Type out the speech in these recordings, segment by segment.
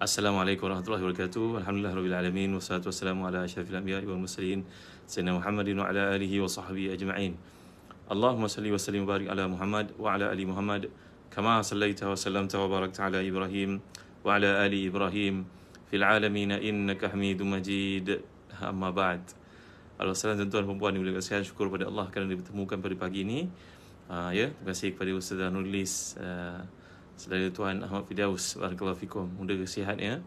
Assalamualaikum warahmatullahi wabarakatuh. Alhamdulillah rabbil alamin wassalatu wassalamu ala asyrafil anbiya wal mursalin sayyidina Muhammadin wa ala alihi wa sahbihi ajma'in. Allahumma salli wa sallim barik ala Muhammad wa ala ali Muhammad kama sallaita wa sallamta wa barakta ala Ibrahim wa ala ali Ibrahim fil alamin innaka Hamidum Majid. Amma ba'd. Alhamdulillah tuan-tuan dan puan-puan yang saya syukur kepada Allah kerana dipertemukan pada pagi ini. Uh, ya, terima kasih kepada Ustaz Nurlis uh, Saudara Tuhan Ahmad Fidaus Barakallahu Fikum Muda kesihatnya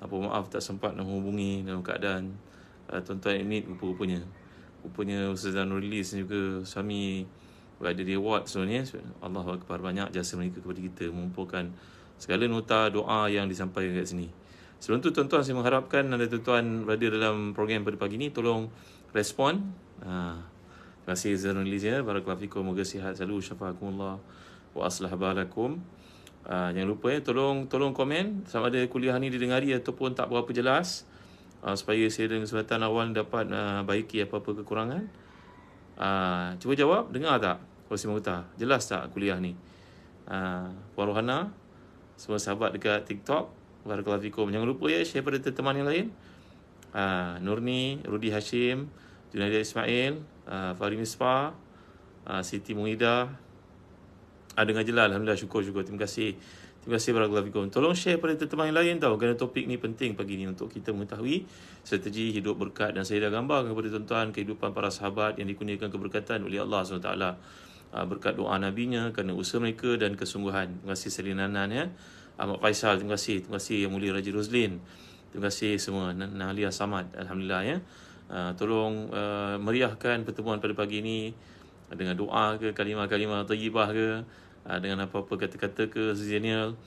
Apa maaf tak sempat nak hubungi dalam keadaan uh, Tuan-tuan Imid rupanya Rupanya Ustaz Zanur Release juga Suami berada di award sebenarnya Allah Akbar banyak jasa mereka kepada kita Mengumpulkan segala nota doa yang disampaikan kat sini Sebelum tu tuan-tuan saya mengharapkan Anda tuan-tuan berada dalam program pada pagi ni Tolong respon ha. Terima kasih Zanur Release ya Barakallahu Fikum Moga sihat selalu Syafahakumullah Wa aslah balakum. Ha, jangan lupa ya, tolong tolong komen sama ada kuliah ni didengari ataupun tak berapa jelas. Ha, supaya saya dengan kesempatan awal dapat ha, baiki apa-apa kekurangan. Ha, cuba jawab, dengar tak? Kursi kita jelas tak kuliah ni? Ha, Puan Rohana, semua sahabat dekat TikTok, Barakulah Fikum. Jangan lupa ya, share pada teman yang lain. Ha, Nurni, Rudi Hashim, Junaidah Ismail, ha, Fahri Mispa, Siti Muhidah, Ah, dengan jelas, Alhamdulillah, syukur, juga Terima kasih. Terima kasih Barakulah Fikun. Tolong share pada teman-teman yang lain tahu kerana topik ni penting pagi ni untuk kita mengetahui strategi hidup berkat dan saya dah gambar kepada tuan-tuan kehidupan para sahabat yang dikurniakan keberkatan oleh Allah SWT. Ah, berkat doa Nabi-Nya kerana usaha mereka dan kesungguhan. Terima kasih Selin Nanan ya. Ahmad Faisal, terima kasih. Terima kasih Yang Mulia Raja Roslin. Terima kasih semua. Nahlia Samad, Alhamdulillah ya. Ah, tolong ah, meriahkan pertemuan pada pagi ini dengan doa ke kalimah-kalimah tayyibah ke ah, dengan apa-apa kata-kata ke sejenial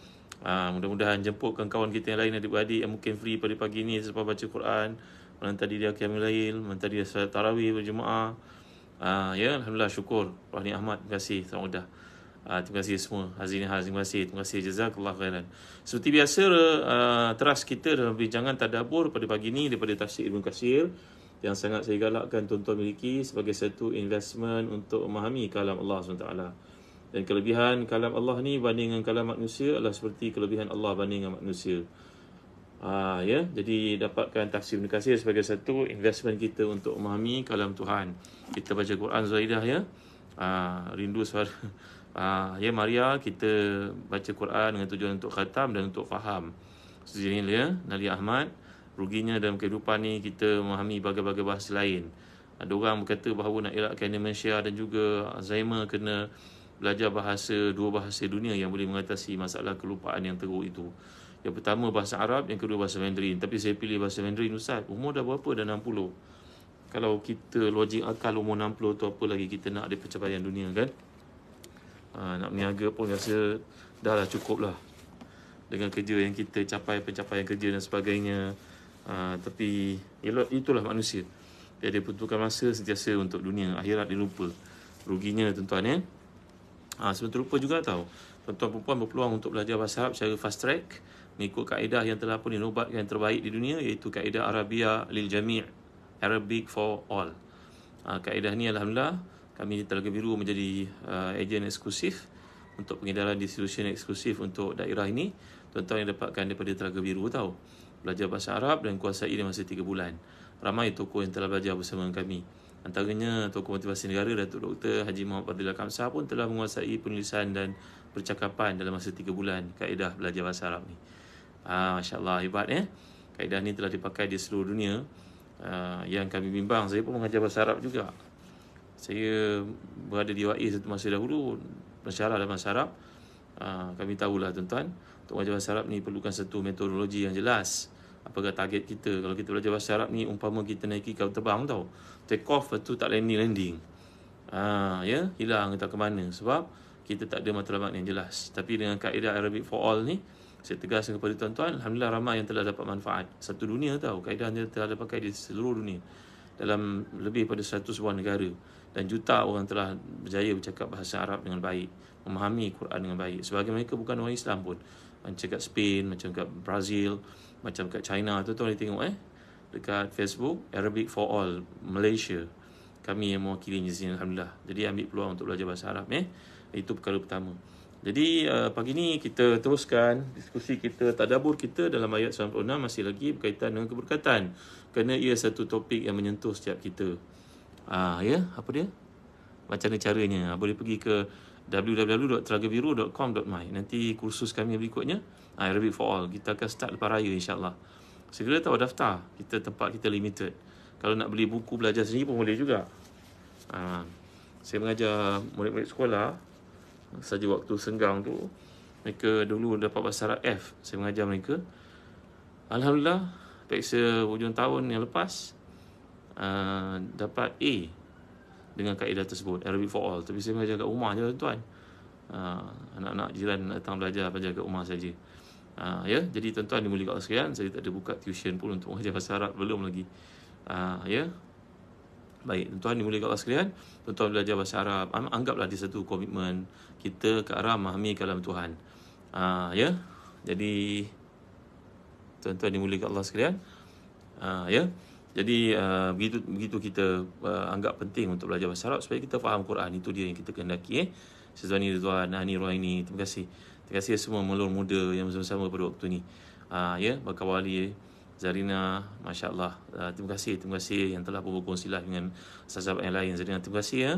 ah, mudah-mudahan jemputkan kawan kita yang lain adik-beradik yang mungkin free pada pagi ini selepas baca Quran malam tadi dia qiyamul lail malam tadi dia salat tarawih berjemaah ah, ya alhamdulillah syukur rahni ahmad terima kasih sangat mudah terima kasih semua hazirin hazirin terima kasih terima kasih jazakallahu khairan seperti biasa teras kita dalam bincangan tadabbur pada pagi ini daripada tafsir ibnu kasir yang sangat saya galakkan tuan-tuan miliki sebagai satu investment untuk memahami kalam Allah SWT. Dan kelebihan kalam Allah ni banding dengan kalam manusia adalah seperti kelebihan Allah banding dengan manusia. Ah ha, ya, jadi dapatkan tafsir Ibn Kasir sebagai satu investment kita untuk memahami kalam Tuhan. Kita baca Quran Zaidah ya. Ha, rindu suara ha, ya Maria ah kita baca Quran dengan tujuan untuk khatam dan untuk faham. Sejenil ya Nali Ahmad. Ruginya dalam kehidupan ni kita memahami bagai-bagai bahasa lain. Ada orang berkata bahawa nak elakkan dementia dan juga Alzheimer kena belajar bahasa dua bahasa dunia yang boleh mengatasi masalah kelupaan yang teruk itu. Yang pertama bahasa Arab, yang kedua bahasa Mandarin. Tapi saya pilih bahasa Mandarin Ustaz. Umur dah berapa? Dah 60. Kalau kita logik akal umur 60 tu apa lagi kita nak ada pencapaian dunia kan? Aa, ha, nak meniaga pun rasa dah lah cukup lah. Dengan kerja yang kita capai, pencapaian kerja dan sebagainya. Ah, tapi ialah itulah manusia. Dia ada peruntukan masa sentiasa untuk dunia akhirat dia lupa. Ruginya tuan-tuan ya. Ha, ah, sebetul lupa juga tahu. Tuan-tuan perempuan berpeluang untuk belajar bahasa Arab secara fast track mengikut kaedah yang telah pun dinobatkan yang terbaik di dunia iaitu kaedah Arabia lil jami' Arabic for all. Ha, kaedah ni alhamdulillah kami di Telaga Biru menjadi uh, ejen eksklusif untuk pengedaran distribution eksklusif untuk daerah ini. Tuan-tuan yang dapatkan daripada Telaga Biru tahu belajar bahasa Arab dan kuasai dalam masa 3 bulan. Ramai tokoh yang telah belajar bersama dengan kami. Antaranya tokoh motivasi negara Datuk Dr. Haji Muhammad Fadilah Kamsah pun telah menguasai penulisan dan percakapan dalam masa 3 bulan kaedah belajar bahasa Arab ni. Ah, masya-Allah hebat eh. Kaedah ni telah dipakai di seluruh dunia. Uh, yang kami bimbang saya pun mengajar bahasa Arab juga. Saya berada di UAE satu masa dahulu bersyarah dalam bahasa Arab. Uh, kami tahulah tuan-tuan untuk mengajar bahasa Arab ni perlukan satu metodologi yang jelas. Apakah target kita Kalau kita belajar bahasa Arab ni Umpama kita naiki kau terbang tau Take off tu tak landing landing ha, ya Hilang kita ke mana Sebab kita tak ada matlamat yang jelas Tapi dengan kaedah Arabic for all ni Saya tegas kepada tuan-tuan Alhamdulillah ramai yang telah dapat manfaat Satu dunia tau Kaedah ni telah dipakai di seluruh dunia Dalam lebih pada 100 buah negara Dan juta orang telah berjaya bercakap bahasa Arab dengan baik Memahami Quran dengan baik Sebagai mereka bukan orang Islam pun Macam kat Spain, macam kat Brazil Brazil macam kat China tu tuan tengok eh dekat Facebook Arabic for all Malaysia kami yang mewakili di sini alhamdulillah jadi ambil peluang untuk belajar bahasa Arab eh itu perkara pertama jadi uh, pagi ni kita teruskan diskusi kita tadabur kita dalam ayat 96 masih lagi berkaitan dengan keberkatan kerana ia satu topik yang menyentuh setiap kita ah uh, ya yeah? apa dia macam mana caranya boleh pergi ke www.tragaviru.com.my nanti kursus kami berikutnya Ha, Arabic for all. Kita akan start lepas raya insyaAllah. Segera tahu daftar. Kita tempat kita limited. Kalau nak beli buku belajar sendiri pun boleh juga. Ha, saya mengajar murid-murid sekolah. Saja waktu senggang tu. Mereka dulu dapat bahasa F. Saya mengajar mereka. Alhamdulillah. Peksa hujung tahun yang lepas. Uh, dapat A dengan kaedah tersebut Arabic for all tapi saya mengajar kat rumah je tuan uh, ha, anak-anak jiran datang belajar belajar kat rumah saja Ha, ya, jadi tuan-tuan dimulik Allah sekalian, saya tak ada buka tuition pun untuk mengajar bahasa Arab belum lagi. Ha, ya. Baik, tuan-tuan dimulik Allah sekalian, tuan-tuan belajar bahasa Arab, anggaplah dia satu komitmen kita ke arah memahami kalam Tuhan. Ha, ya. Jadi tuan-tuan dimulik Allah sekalian. Ha, ya. Jadi uh, begitu begitu kita uh, anggap penting untuk belajar bahasa Arab supaya kita faham Quran itu dia yang kita kehendaki eh. Sezani Ridwan, Ani Roy ini. Terima kasih. Terima kasih semua melur muda yang bersama-sama pada waktu ni. Uh, ya, Bakar Wali, Zarina, Masya Allah. Uh, ah, terima kasih, terima kasih yang telah berkongsi lah dengan sahabat yang lain. Zarina, terima kasih ya.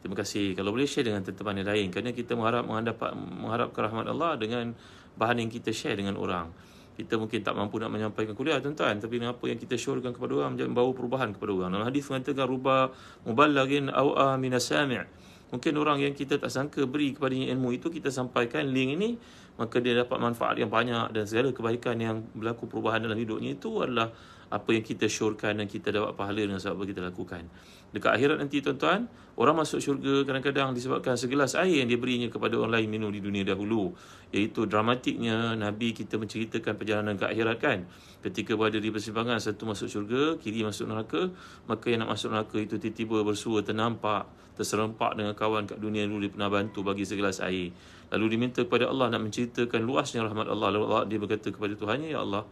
Terima kasih. Kalau boleh share dengan teman-teman yang lain. Kerana kita mengharap, mengharap, mengharap kerahmat Allah dengan bahan yang kita share dengan orang. Kita mungkin tak mampu nak menyampaikan kuliah tuan-tuan. Tapi dengan apa yang kita syurkan kepada orang, membawa perubahan kepada orang. Dalam hadis mengatakan, Rubah mubalagin awa minasami' mungkin orang yang kita tak sangka beri kepada ilmu itu kita sampaikan link ini maka dia dapat manfaat yang banyak dan segala kebaikan yang berlaku perubahan dalam hidupnya itu adalah apa yang kita syurkan dan kita dapat pahala dengan sebab apa kita lakukan. Dekat akhirat nanti tuan-tuan, orang masuk syurga kadang-kadang disebabkan segelas air yang diberinya kepada orang lain minum di dunia dahulu. Iaitu dramatiknya Nabi kita menceritakan perjalanan ke akhirat kan. Ketika berada di persimpangan satu masuk syurga, kiri masuk neraka, maka yang nak masuk neraka itu tiba-tiba bersua ternampak, terserempak dengan kawan kat dunia dulu dia pernah bantu bagi segelas air. Lalu diminta kepada Allah nak menceritakan luasnya rahmat Allah. Lalu Allah dia berkata kepada Tuhannya, Ya Allah,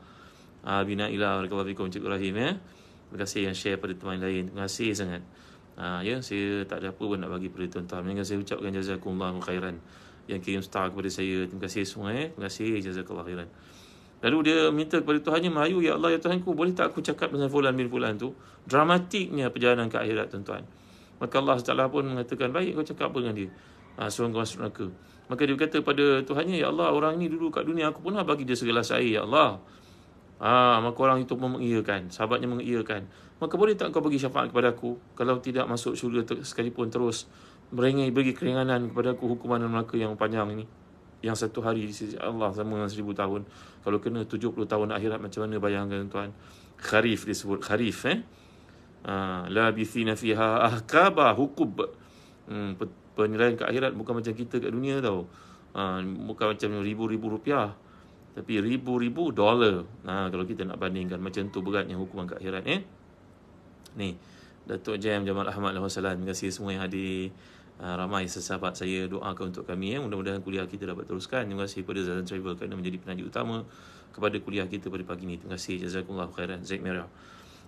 Uh, ah, bina ilah Barakallahu fikum Encik Rahim ya. Terima kasih yang share pada teman lain. Terima kasih sangat. Uh, ya, saya tak ada apa pun nak bagi pada tuan-tuan. Terima kasih ucapkan jazakumullah khairan yang kirim star kepada saya. Terima kasih semua ya. Terima kasih jazakallahu khairan. Lalu dia minta kepada yang Melayu, Ya Allah, Ya Tuhanku, boleh tak aku cakap dengan fulan bin fulan tu? Dramatiknya perjalanan ke akhirat, tuan-tuan. Maka Allah SWT pun mengatakan, baik kau cakap apa dengan dia? Ha, ah, Suruh kau masuk neraka. Maka dia berkata kepada Tuhannya, Ya Allah, orang ini dulu kat dunia, aku pernah bagi dia segelas air, Ya Allah. Ah, maka orang itu pun mengiyakan. Sahabatnya mengiyakan. Maka boleh tak kau bagi syafaat kepada aku? Kalau tidak masuk syurga ter- sekalipun terus. Meringai bagi keringanan kepada aku hukuman dan melaka yang panjang ini. Yang satu hari di sisi Allah sama dengan seribu tahun. Kalau kena tujuh puluh tahun akhirat macam mana bayangkan tuan. Kharif disebut. Kharif eh. Ah, La bithina fiha ahkaba hukub. Hmm, penilaian ke akhirat bukan macam kita kat dunia tau. Ha, bukan macam ribu-ribu rupiah. Tapi ribu-ribu dolar nah, ha, Kalau kita nak bandingkan macam tu beratnya hukuman ke akhirat eh? Ni Datuk Jam Jamal Ahmad Allah Terima kasih semua yang hadir uh, Ramai sesahabat saya doakan untuk kami eh? Mudah-mudahan kuliah kita dapat teruskan Terima kasih kepada Zazan Travel kerana menjadi penaji utama Kepada kuliah kita pada pagi ni Terima kasih Jazakumullah Khairan Zaid Merah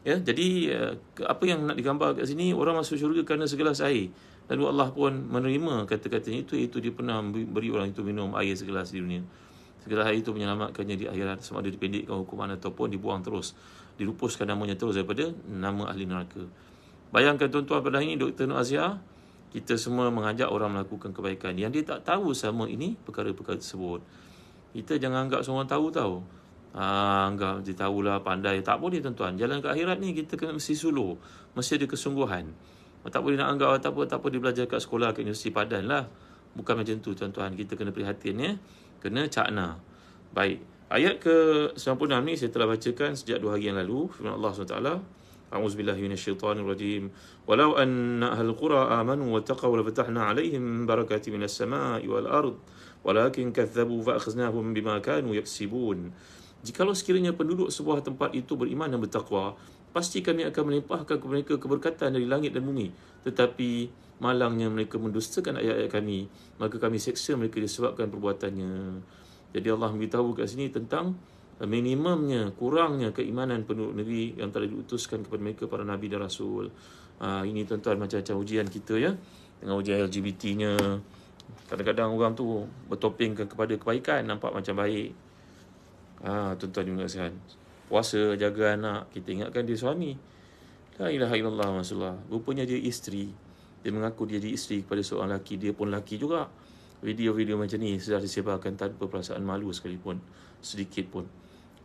Ya, jadi eh, apa yang nak digambar kat sini orang masuk syurga kerana segelas air. Lalu Allah pun menerima kata-katanya itu iaitu dia pernah beri orang itu minum air segelas di dunia gerahan itu menyelamatkannya di akhirat sama ada dipendekkan hukuman ataupun dibuang terus dilupuskan namanya terus daripada nama ahli neraka bayangkan tuan-tuan pada ini Dr. Nur Azia kita semua mengajak orang melakukan kebaikan yang dia tak tahu sama ini perkara-perkara tersebut kita jangan anggap semua tahu tahu Ah, ha, anggap dia tahulah pandai Tak boleh tuan-tuan Jalan ke akhirat ni kita kena mesti sulu Mesti ada kesungguhan Tak boleh nak anggap ah, tak apa, tak apa belajar kat sekolah Kat universiti padan lah Bukan macam tu tuan-tuan Kita kena prihatin ya kena cakna. Baik. Ayat ke-96 ni saya telah bacakan sejak dua hari yang lalu. Firman Allah SWT. أعوذ بالله من الشيطان الرجيم ولو أن أهل القرى آمنوا واتقوا لفتحنا عليهم بركات من السماء والأرض ولكن كذبوا فأخذناهم بما كانوا يكسبون Jikalau sekiranya penduduk sebuah tempat itu beriman dan bertakwa, pasti kami akan melimpahkan kepada mereka keberkatan dari langit dan bumi. Tetapi malangnya mereka mendustakan ayat-ayat kami maka kami seksa mereka disebabkan perbuatannya jadi Allah memberitahu kat sini tentang eh, minimumnya kurangnya keimanan penduduk negeri yang telah diutuskan kepada mereka para nabi dan rasul ha, ini tuan-tuan macam-macam ujian kita ya dengan ujian LGBT-nya kadang-kadang orang tu bertoping kepada kebaikan nampak macam baik ha, tuan-tuan juga sihat puasa jaga anak kita ingatkan dia suami la ilaha illallah masyaallah rupanya dia isteri dia mengaku dia jadi isteri kepada seorang lelaki dia pun lelaki juga video-video macam ni sudah disebarkan tanpa perasaan malu sekalipun sedikit pun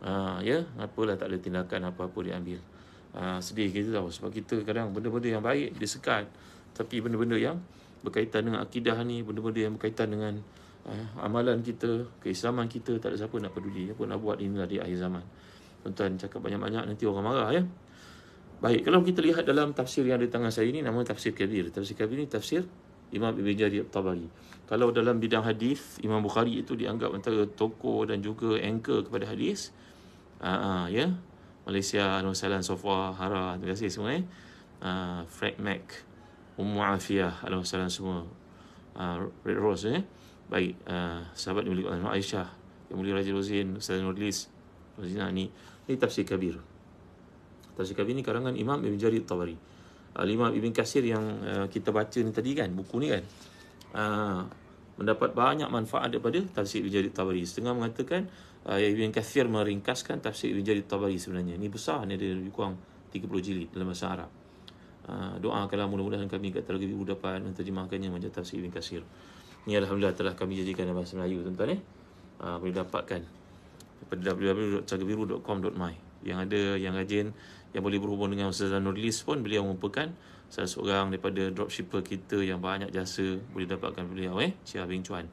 ha, ya apalah tak ada tindakan apa-apa diambil ha, sedih kita tahu sebab kita kadang benda-benda yang baik disekat tapi benda-benda yang berkaitan dengan akidah ni benda-benda yang berkaitan dengan eh, amalan kita keislaman kita tak ada siapa nak peduli apa nak buat inilah di akhir zaman tuan-tuan cakap banyak-banyak nanti orang marah ya Baik, kalau kita lihat dalam tafsir yang ada di tangan saya ini namanya tafsir kabir. Tafsir kabir ini tafsir Imam Ibn Jarir Tabari. Kalau dalam bidang hadis, Imam Bukhari itu dianggap antara toko dan juga anchor kepada hadis. Uh, uh, ya. Yeah? Malaysia, Nusalan Sofwa, Hara, terima kasih semua eh. Uh, ah, Fred Mac, Ummu Afiyah, Alhamdulillah semua. Uh, Red Rose eh. Baik, uh, sahabat yang mulia Aisyah, yang mulia Raja Rosin, Ustaz Nurlis, Rosina ni. Ini tafsir kabir. Tashkabi ni karangan Imam Ibn Jarir tabari, Uh, Imam Ibn Kasir yang uh, kita baca ni tadi kan, buku ni kan. Uh, mendapat banyak manfaat daripada tafsir Ibn Jarir Tabari. Setengah mengatakan uh, Ibn Kathir meringkaskan tafsir Ibn Jarir Tabari sebenarnya. Ini besar, ni ada lebih kurang 30 jilid dalam bahasa Arab. Uh, doa kalau mudah-mudahan kami kat Targi Ibu dapat menerjemahkannya macam tafsir Ibn Kathir. Ini Alhamdulillah telah kami jadikan dalam bahasa Melayu tuan-tuan eh. Uh, boleh dapatkan daripada www.targibiru.com.my yang ada yang rajin yang boleh berhubung dengan Ustazah Nurlis pun beliau merupakan salah seorang daripada dropshipper kita yang banyak jasa boleh dapatkan beliau eh Cia Bing Chuan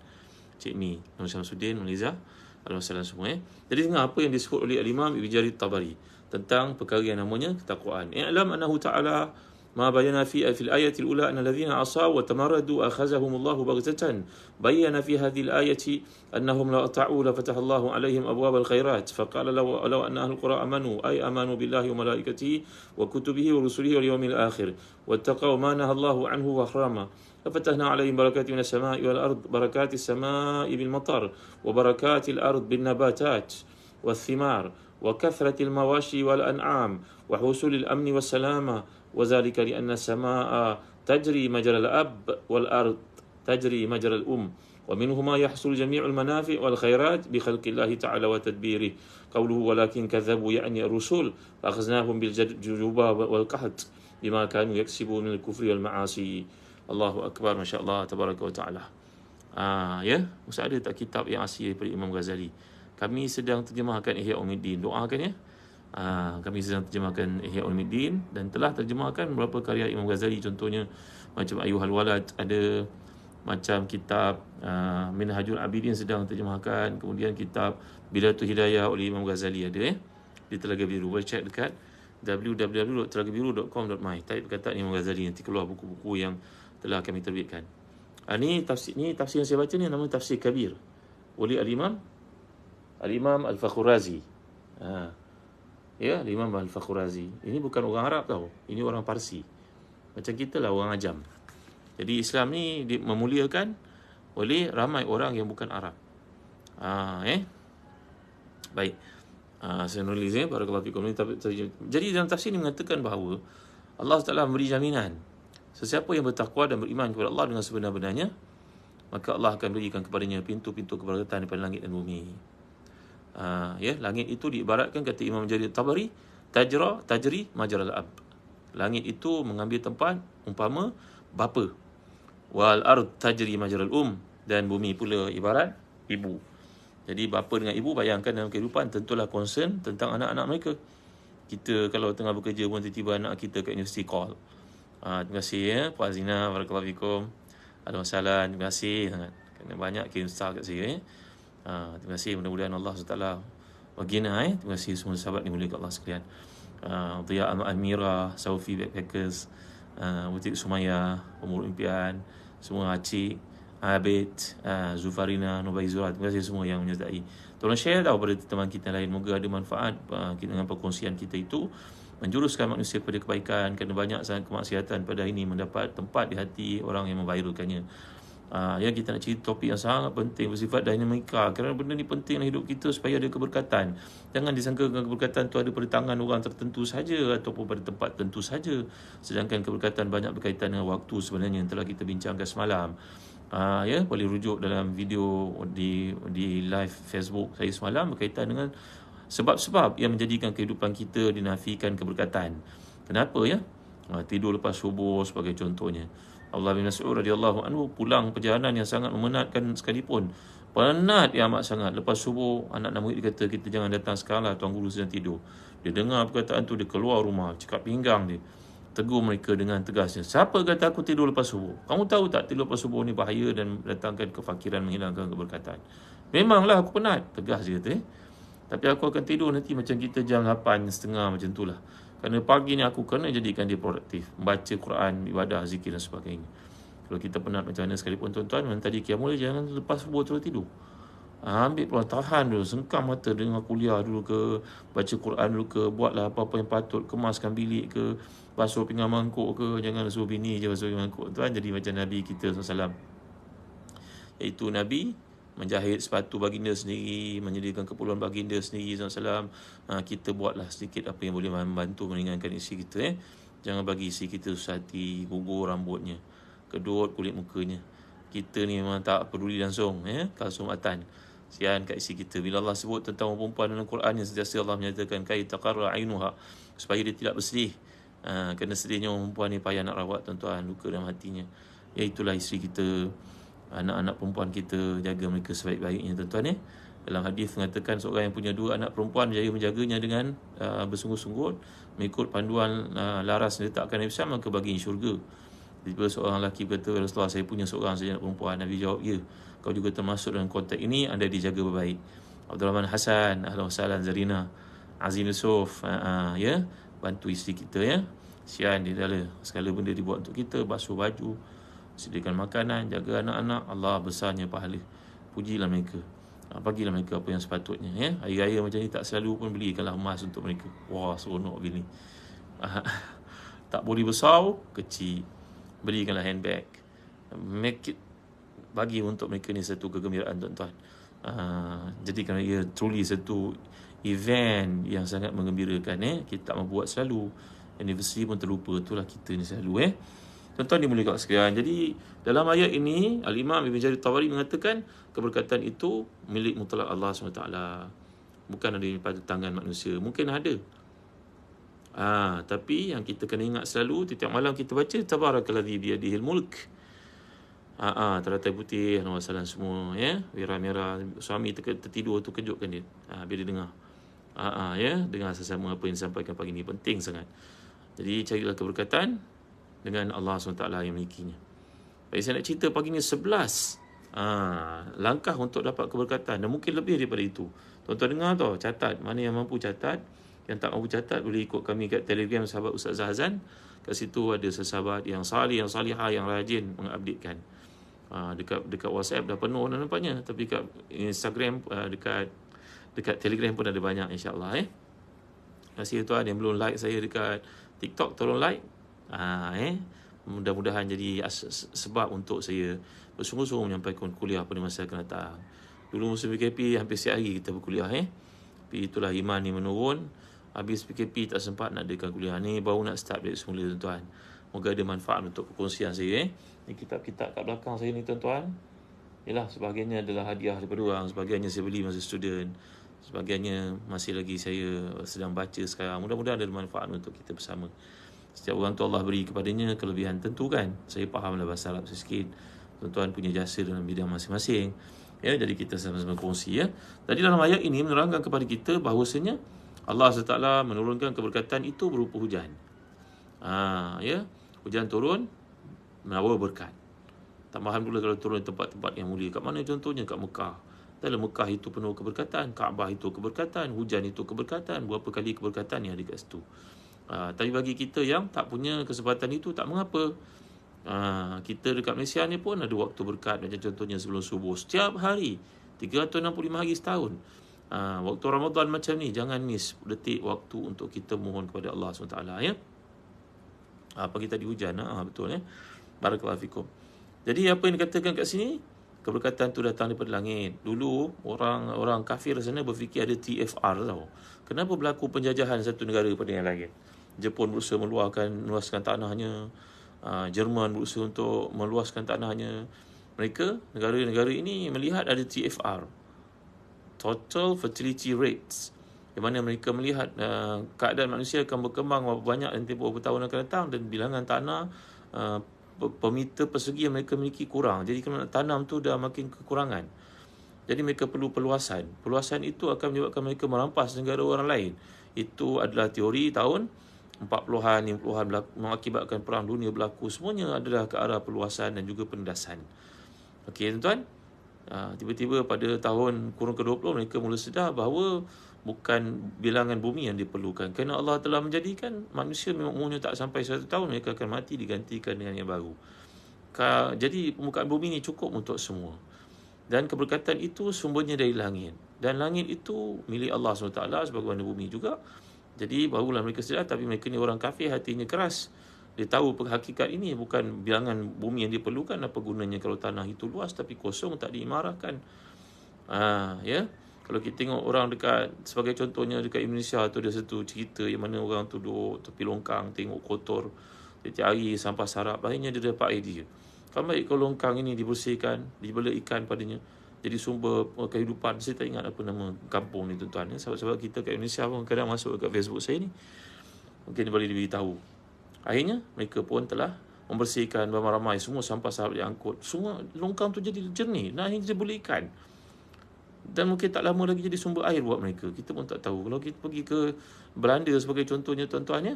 Cik Mi Nur Syamsuddin Meliza Alhamdulillah semua eh jadi dengar apa yang disebut oleh Al-Imam Ibn Jarir Tabari tentang perkara yang namanya ketakwaan ya'lam annahu ta'ala ما بينا في في الآية الأولى أن الذين عصوا وتمردوا أخذهم الله بغتة بين في هذه الآية أنهم لو أطاعوا لفتح الله عليهم أبواب الخيرات فقال لو, لو أن أهل القرى أمنوا أي أمنوا بالله وملائكته وكتبه ورسله واليوم الآخر واتقوا ما نهى الله عنه وحرمه ففتحنا عليهم بركات من السماء والأرض بركات السماء بالمطر وبركات الأرض بالنباتات والثمار وكثرة المواشي والأنعام وحصول الأمن والسلامة وذلك لأن السماء تجري مجرى الأب والأرض تجري مجرى الأم ومنهما يحصل جميع المنافع والخيرات بخلق الله تعالى وتدبيره قوله ولكن كذبوا يعني الرسل فأخذناهم بالجوبة والقحط بما كانوا يكسبون من الكفر والمعاصي الله أكبر ما شاء الله تبارك وتعالى آه يا mesti كتاب tak kitab غزالي Kami sedang terjemahkan Ihya Umiddin. Doakan ya. Ah, kami sedang terjemahkan Ihya Ulumuddin dan telah terjemahkan beberapa karya Imam Ghazali contohnya macam Ayuhal Walad ada macam kitab uh, Minhajul Abidin sedang terjemahkan kemudian kitab Bidatul Hidayah oleh Imam Ghazali ada eh di Telaga Biru boleh check dekat www.telagabiru.com.my type kata Imam Ghazali nanti keluar buku-buku yang telah kami terbitkan uh, ni tafsir ni tafsir yang saya baca ni nama tafsir kabir oleh Al-Imam Al-Imam Al-Fakhrazi ha Ya, Imam Al-Fakhrazi. Ini bukan orang Arab tau. Ini orang Parsi. Macam kita lah orang ajam. Jadi Islam ni memuliakan oleh ramai orang yang bukan Arab. Ha, eh. Baik. Ha, saya nulis eh barakallahu tapi Jadi dalam tafsir ni mengatakan bahawa Allah Taala memberi jaminan. Sesiapa yang bertakwa dan beriman kepada Allah dengan sebenar-benarnya, maka Allah akan berikan kepadanya pintu-pintu keberkatan daripada langit dan bumi. Ha, ya langit itu diibaratkan kata Imam Jalil Tabari tajra tajri majral ab langit itu mengambil tempat umpama bapa wal ard tajri majral um dan bumi pula ibarat ibu jadi bapa dengan ibu bayangkan dalam kehidupan tentulah concern tentang anak-anak mereka kita kalau tengah bekerja pun tiba-tiba anak kita kat universiti call ha, terima kasih ya Puan Zina Barakulahikum Alhamdulillah Terima kasih sangat Kena banyak kirim star kat saya ya. Ha, terima kasih mudah-mudahan Allah SWT Wagina eh. Terima kasih semua sahabat dimulai ke Allah sekalian. Ha, uh, Dia ya Al-Amira, Saufi Backpackers, ha, uh, Butik Sumaya, Umur Impian, semua Acik, Abid, uh, Zufarina, Nubai Zura. Terima kasih semua yang menyertai. Tolong share tau kepada teman kita lain. Moga ada manfaat uh, dengan perkongsian kita itu. Menjuruskan manusia kepada kebaikan kerana banyak sangat kemaksiatan pada ini mendapat tempat di hati orang yang membayarkannya. Ha, yang kita nak cerita topik yang sangat penting bersifat dinamika kerana benda ni pentinglah hidup kita supaya ada keberkatan. Jangan disangka keberkatan tu ada pada tangan orang tertentu saja ataupun pada tempat tertentu saja. Sedangkan keberkatan banyak berkaitan dengan waktu sebenarnya yang telah kita bincangkan semalam. Ha, ya boleh rujuk dalam video di di live Facebook saya semalam berkaitan dengan sebab-sebab yang menjadikan kehidupan kita dinafikan keberkatan. Kenapa ya? Ha, tidur lepas subuh sebagai contohnya. Abdullah bin Mas'ud radhiyallahu anhu pulang perjalanan yang sangat memenatkan sekalipun. Penat yang amat sangat. Lepas subuh, anak-anak murid kata, kita jangan datang sekarang lah, Tuan Guru sedang tidur. Dia dengar perkataan tu, dia keluar rumah, cakap pinggang dia. Tegur mereka dengan tegasnya. Siapa kata aku tidur lepas subuh? Kamu tahu tak tidur lepas subuh ni bahaya dan datangkan kefakiran menghilangkan keberkatan. Memanglah aku penat. Tegas dia kata. Eh? Tapi aku akan tidur nanti macam kita jam 8, setengah macam lah. Kerana pagi ni aku kena jadikan dia produktif. Baca Quran, ibadah, zikir dan sebagainya. Kalau kita penat macam mana sekalipun tuan-tuan, yang tadi kiamul jangan lepas subuh terus tidur. Ha, ambil peluang tahan dulu Sengkam mata dengan kuliah dulu ke Baca Quran dulu ke Buatlah apa-apa yang patut Kemaskan bilik ke Basuh pinggan mangkuk ke Jangan suruh bini je basuh pinggan mangkuk Tuan jadi macam Nabi kita SAW Iaitu Nabi menjahit sepatu baginda sendiri, menyediakan keperluan baginda sendiri SAW. Ah, kita buatlah sedikit apa yang boleh membantu meringankan isi kita. Eh. Jangan bagi isi kita susah hati, gugur rambutnya, kedut kulit mukanya. Kita ni memang tak peduli langsung. Eh. Kalsum Atan. Sian kat isi kita. Bila Allah sebut tentang perempuan dalam Quran yang sentiasa Allah menyatakan kait taqarra ainuha. Supaya dia tidak bersedih. Ha, ah, kerana sedihnya perempuan ni payah nak rawat tuan-tuan. Luka dalam hatinya. itulah isteri kita anak-anak perempuan kita jaga mereka sebaik-baiknya tuan-tuan eh dalam hadis mengatakan seorang yang punya dua anak perempuan berjaya menjaganya dengan uh, bersungguh-sungguh mengikut panduan uh, laras yang ditetapkan Nabi SAW maka bagi syurga tiba seorang lelaki berkata ya Rasulullah saya punya seorang saja anak perempuan Nabi jawab ya kau juga termasuk dalam kontak ini anda dijaga baik Abdul Rahman Hasan Ahlan Salam Zarina Azim Yusof uh, uh, ya yeah? bantu isteri kita ya yeah? sian dia dah lah. segala benda dibuat untuk kita basuh baju Sediakan makanan, jaga anak-anak Allah besarnya pahala Pujilah mereka ha, Bagilah mereka apa yang sepatutnya ya? Hari raya macam ni tak selalu pun belikanlah emas untuk mereka Wah seronok bini ah, Tak boleh besar, kecil Belikanlah handbag Make it Bagi untuk mereka ni satu kegembiraan tuan-tuan ha, Jadikan mereka truly satu event yang sangat mengembirakan eh? Kita tak mampu buat selalu Anniversary pun terlupa, itulah kita ni selalu eh? Tuan-tuan dan puan sekalian, jadi dalam ayat ini Al-Imam Ibn Jarir Tawari mengatakan keberkatan itu milik mutlak Allah SWT bukan ada di pada tangan manusia. Mungkin ada. Ha, tapi yang kita kena ingat selalu tiap malam kita baca tabarakallazi biyadihil mulk. Ha ah ha, teratai putih Allah semua ya. Wira merah suami ter- tertidur tu kejutkan dia. Ha, bila dia dengar. Ha, ha ya dengar sesama apa yang disampaikan pagi ni penting sangat. Jadi carilah keberkatan dengan Allah SWT yang memilikinya. Baik saya nak cerita pagi ni sebelas aa, ha, langkah untuk dapat keberkatan dan mungkin lebih daripada itu. Tonton dengar tau, catat. Mana yang mampu catat, yang tak mampu catat boleh ikut kami kat telegram sahabat Ustaz Zahazan. Kat situ ada sahabat yang salih, yang salihah, yang rajin mengupdatekan. Ha, dekat dekat WhatsApp dah penuh dan nampaknya. Tapi kat Instagram, ha, dekat dekat telegram pun ada banyak insyaAllah. Eh. Terima kasih tuan yang belum like saya dekat TikTok, tolong like ha, eh? mudah-mudahan jadi sebab untuk saya bersungguh-sungguh menyampaikan kuliah pada masa akan datang dulu musim PKP hampir setiap hari kita berkuliah eh? tapi itulah iman ni menurun habis PKP tak sempat nak dekat kuliah ni baru nak start dari semula tuan-tuan moga ada manfaat untuk perkongsian saya eh? ni kitab-kitab kat belakang saya ni tuan-tuan Yalah, sebagainya adalah hadiah daripada orang Sebagainya saya beli masa student Sebagainya masih lagi saya sedang baca sekarang Mudah-mudahan ada manfaat untuk kita bersama Setiap orang tu Allah beri kepadanya kelebihan tentu kan. Saya fahamlah bahasa Arab sikit. Tuan-tuan punya jasa dalam bidang masing-masing. Ya, jadi kita sama-sama kongsi ya. Tadi dalam ayat ini menerangkan kepada kita bahawasanya Allah SWT menurunkan keberkatan itu berupa hujan. Ha, ya. Hujan turun membawa berkat. Tambahan pula kalau turun di tempat-tempat yang mulia. Kat mana contohnya? Kat Mekah. Dalam Mekah itu penuh keberkatan. Kaabah itu keberkatan. Hujan itu keberkatan. Berapa kali keberkatan yang ada kat situ. Ha, tapi bagi kita yang tak punya kesempatan itu tak mengapa. Ha, kita dekat Malaysia ni pun ada waktu berkat macam contohnya sebelum subuh setiap hari 365 hari setahun. Ha, waktu Ramadan macam ni jangan miss detik waktu untuk kita mohon kepada Allah SWT ya. Ha, pagi tadi hujan ha, betul ya. Barakallahu fikum. Jadi apa yang dikatakan kat sini keberkatan tu datang daripada langit. Dulu orang orang kafir sana berfikir ada TFR tau. Kenapa berlaku penjajahan satu negara kepada yang lain? Jepun berusaha meluaskan meluaskan tanahnya ah, Jerman berusaha untuk meluaskan tanahnya mereka negara-negara ini melihat ada TFR total fertility rates di mana mereka melihat uh, keadaan manusia akan berkembang berapa banyak dan tempoh beberapa tahun akan datang dan bilangan tanah uh, pemeter persegi yang mereka miliki kurang jadi kalau nak tanam tu dah makin kekurangan jadi mereka perlu perluasan perluasan itu akan menyebabkan mereka merampas negara orang lain itu adalah teori tahun 40-an, 50-an mengakibatkan perang dunia berlaku semuanya adalah ke arah perluasan dan juga penindasan. Okey tuan-tuan, ah, tiba-tiba pada tahun kurun ke-20 mereka mula sedar bahawa bukan bilangan bumi yang diperlukan kerana Allah telah menjadikan manusia memang umurnya tak sampai 100 tahun mereka akan mati digantikan dengan yang baru. Jadi permukaan bumi ini cukup untuk semua. Dan keberkatan itu sumbernya dari langit. Dan langit itu milik Allah SWT sebagaimana bumi juga. Jadi barulah mereka sedar tapi mereka ni orang kafir hatinya keras. Dia tahu hakikat ini bukan bilangan bumi yang diperlukan apa gunanya kalau tanah itu luas tapi kosong tak diimarahkan. Ha, ya. Kalau kita tengok orang dekat sebagai contohnya dekat Indonesia tu ada satu cerita yang mana orang tu duduk tepi longkang tengok kotor setiap hari sampah sarap akhirnya dia dapat idea. Kalau baik kalau longkang ini dibersihkan, dibela ikan padanya, jadi sumber eh, kehidupan saya tak ingat apa nama kampung ni tuan-tuan ya. sahabat-sahabat kita kat Indonesia pun kadang masuk dekat Facebook saya ni mungkin boleh diberitahu akhirnya mereka pun telah membersihkan ramai-ramai semua sampah sahabat yang angkut semua longkang tu jadi jernih dan akhirnya dia boleh ikan dan mungkin tak lama lagi jadi sumber air buat mereka kita pun tak tahu kalau kita pergi ke Belanda sebagai contohnya tuan-tuan ya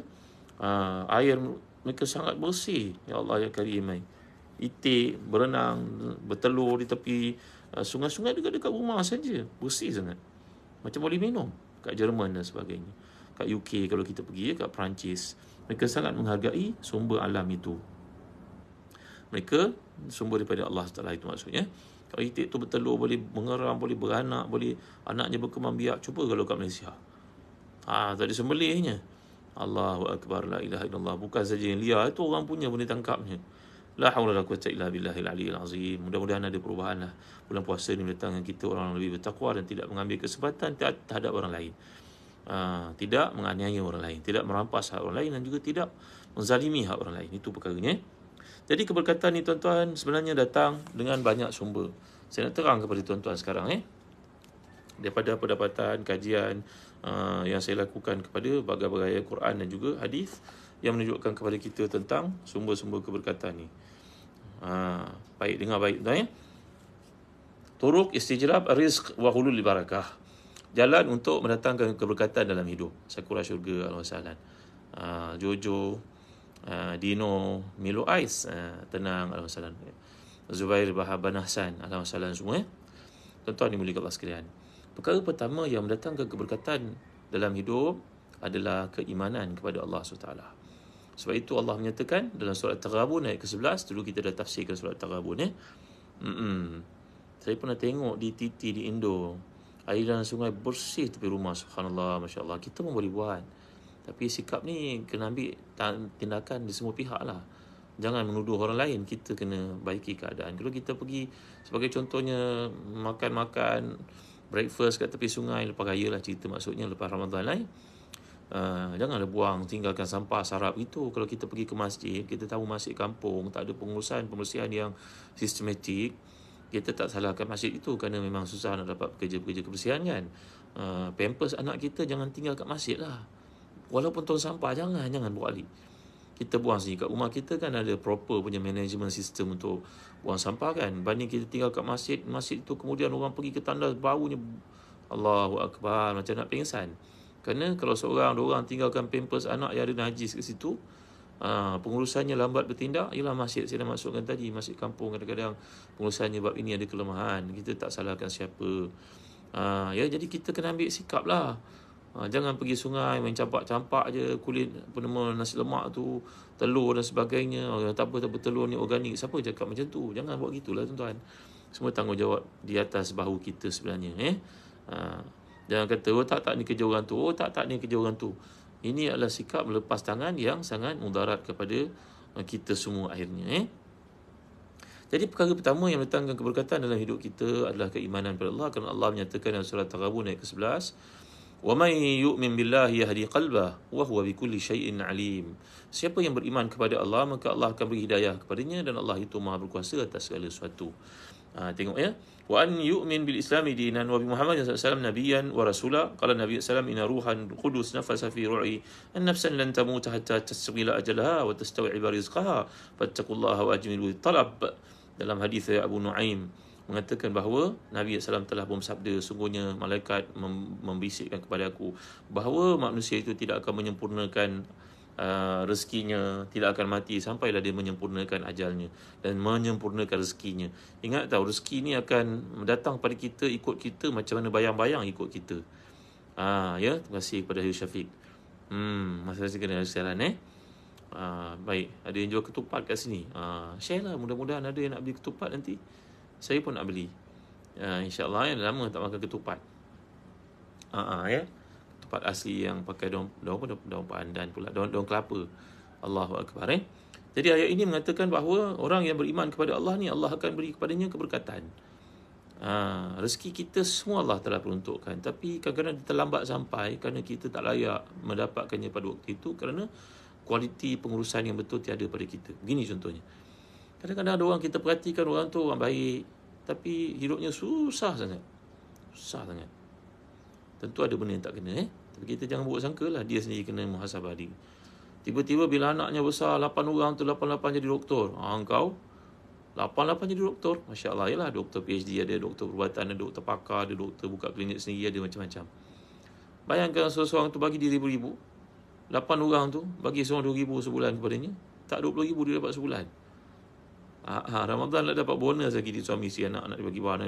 ah, air mereka sangat bersih ya Allah ya karimai eh. itik, berenang, bertelur di tepi Ah, sungai-sungai juga dekat rumah saja bersih sangat macam boleh minum kat Jerman dan sebagainya kat UK kalau kita pergi ya, kat Perancis mereka sangat menghargai sumber alam itu mereka sumber daripada Allah setelah itu maksudnya kalau itik tu bertelur boleh mengeram boleh beranak boleh anaknya berkembang biak cuba kalau kat Malaysia ha tadi sembelihnya Allahu akbar la ilaha illallah bukan saja yang liar itu orang punya boleh tangkapnya La haula la quwata illa billahil aliyil azim. Mudah-mudahan ada perubahanlah Bulan puasa ni mendatangkan kita orang lebih bertakwa dan tidak mengambil kesempatan terhadap orang lain. Uh, tidak menganiaya orang lain, tidak merampas hak orang lain dan juga tidak menzalimi hak orang lain. Itu perkaranya. Jadi keberkatan ni tuan-tuan sebenarnya datang dengan banyak sumber. Saya nak terang kepada tuan-tuan sekarang eh. Daripada pendapatan kajian uh, yang saya lakukan kepada berbagai-bagai al Quran dan juga hadis yang menunjukkan kepada kita tentang sumber-sumber keberkatan ni. Ha, baik dengar baik tuan ya. Eh, turuk istijrab rizq wa hulul barakah. Jalan untuk mendatangkan keberkatan dalam hidup. Sakura syurga al-wasalan. Ha, Jojo, ha, Dino, Milo Ice, ha, tenang al-wasalan. Zubair Bahaban Hasan, al-wasalan semua ya. Tuan-tuan dimulikan Allah sekalian. Perkara pertama yang mendatangkan keberkatan dalam hidup adalah keimanan kepada Allah Subhanahu sebab itu Allah menyatakan dalam surat Taghabun ayat ke-11, dulu kita dah tafsirkan surat Taghabun ya. Hmm. Saya pernah tengok di titi di Indo, air aliran sungai bersih tepi rumah. Subhanallah, masya-Allah. Kita pun boleh buat. Tapi sikap ni kena ambil tindakan di semua pihak lah. Jangan menuduh orang lain Kita kena baiki keadaan Kalau kita pergi Sebagai contohnya Makan-makan Breakfast kat tepi sungai Lepas kaya lah cerita maksudnya Lepas Ramadan lain lah. Uh, ah, janganlah buang tinggalkan sampah sarap itu kalau kita pergi ke masjid kita tahu masjid kampung tak ada pengurusan pembersihan yang sistematik kita tak salahkan masjid itu kerana memang susah nak dapat pekerja-pekerja kebersihan kan uh, pampers anak kita jangan tinggal kat masjid lah walaupun tuan sampah jangan jangan buat lagi kita buang sini kat rumah kita kan ada proper punya management system untuk buang sampah kan banding kita tinggal kat masjid masjid itu kemudian orang pergi ke tandas baunya Allahu Akbar macam nak pengsan kerana kalau seorang dua orang tinggalkan pampers anak yang ada najis ke situ, uh, pengurusannya lambat bertindak, ialah masjid saya dah masukkan tadi, masjid kampung kadang-kadang pengurusannya bab ini ada kelemahan. Kita tak salahkan siapa. Uh, ya jadi kita kena ambil sikap lah uh, jangan pergi sungai main campak-campak je kulit apa nama nasi lemak tu telur dan sebagainya oh, ya, tak apa apa telur ni organik siapa cakap macam tu jangan buat gitulah tuan-tuan semua tanggungjawab di atas bahu kita sebenarnya eh uh. Jangan kata oh tak tak ni kerja orang tu, oh tak tak ni kerja orang tu. Ini adalah sikap melepas tangan yang sangat mudarat kepada eh, kita semua akhirnya eh. Jadi perkara pertama yang mendatangkan keberkatan dalam hidup kita adalah keimanan kepada Allah kerana Allah menyatakan dalam surah Taghabun ayat ke-11 Wa may yu'min billahi yahdi qalbah wa huwa bi kulli shay'in alim. Siapa yang beriman kepada Allah maka Allah akan beri hidayah kepadanya dan Allah itu Maha berkuasa atas segala sesuatu. Ha, tengok ya wa an yu'min bil islam dinan wa bi muhammadin sallallahu alaihi nabiyyan wa rasula qala nabiy sallam inna ruhan qudus nafasa fi ru'i an nafsan lan tamut hatta tasqila ajalaha wa tastawiba rizqaha fattaqullaha wa ajmilu talab dalam hadis Abu Nuaim mengatakan bahawa Nabi SAW telah pun bersabda sungguhnya malaikat membisikkan kepada aku bahawa manusia itu tidak akan menyempurnakan uh, rezekinya tidak akan mati sampailah dia menyempurnakan ajalnya dan menyempurnakan rezekinya. Ingat tahu rezeki ni akan datang pada kita ikut kita macam mana bayang-bayang ikut kita. Ah ya, terima kasih kepada Hayu Syafiq. Hmm, masa saya kena siaran eh. Uh, baik, ada yang jual ketupat kat sini. Ah uh, share lah mudah-mudahan ada yang nak beli ketupat nanti. Saya pun nak beli. Uh, InsyaAllah ya, lama tak makan ketupat. Ah, ah ya tempat asli yang pakai daun daun daun, daun pandan pula daun daun kelapa Allahu akbar eh jadi ayat ini mengatakan bahawa orang yang beriman kepada Allah ni Allah akan beri kepadanya keberkatan ha, rezeki kita semua Allah telah peruntukkan tapi kadang-kadang terlambat sampai kerana kita tak layak mendapatkannya pada waktu itu kerana kualiti pengurusan yang betul tiada pada kita begini contohnya kadang-kadang ada orang kita perhatikan orang tu orang baik tapi hidupnya susah sangat susah sangat tentu ada benda yang tak kena eh tapi kita jangan buat sangka lah dia sendiri kena muhasabah diri. Tiba-tiba bila anaknya besar, 8 orang tu 8-8 jadi doktor. Ha, engkau? 8 jadi doktor. Masya Allah, yalah, doktor PhD ada, doktor perubatan ada, doktor pakar ada, doktor buka klinik sendiri ada, macam-macam. Bayangkan seseorang tu bagi dia ribu-ribu. 8 orang tu bagi seorang ribu sebulan kepada kepadanya. Tak ribu dia dapat sebulan. Ha, ha Ramadan nak lah dapat bonus lagi di suami si anak-anak dia bagi bahan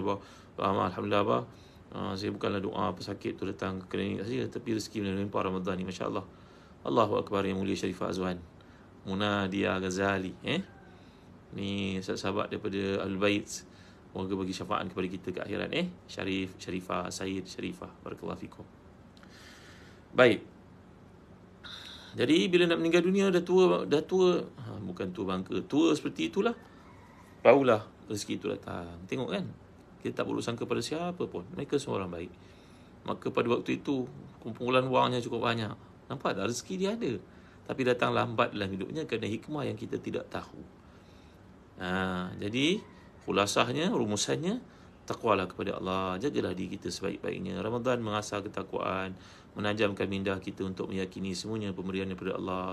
Alhamdulillah, bahan. Ah, saya bukanlah doa pesakit tu datang ke klinik saya tapi rezeki melimpah Ramadan ni masya-Allah. Allahu akbar yang mulia Syarifah Azwan. Munadia Ghazali eh. Ni sahabat daripada Al Bait. Moga bagi syafaat kepada kita ke akhirat eh. Syarif, Syarifah, Said, Syarifah. Barakallahu fikum. Baik. Jadi bila nak meninggal dunia dah tua dah tua ha, bukan tua bangka, tua seperti itulah. Baulah rezeki itu datang. Tengok kan? Kita tak perlu sangka pada siapa pun Mereka semua orang baik Maka pada waktu itu Kumpulan wangnya cukup banyak Nampak tak? Rezeki dia ada Tapi datang lambat dalam hidupnya Kerana hikmah yang kita tidak tahu ha, Jadi Kulasahnya, rumusannya Takwalah kepada Allah Jagalah diri kita sebaik-baiknya Ramadan mengasah ketakwaan Menajamkan minda kita untuk meyakini semuanya Pemberian daripada Allah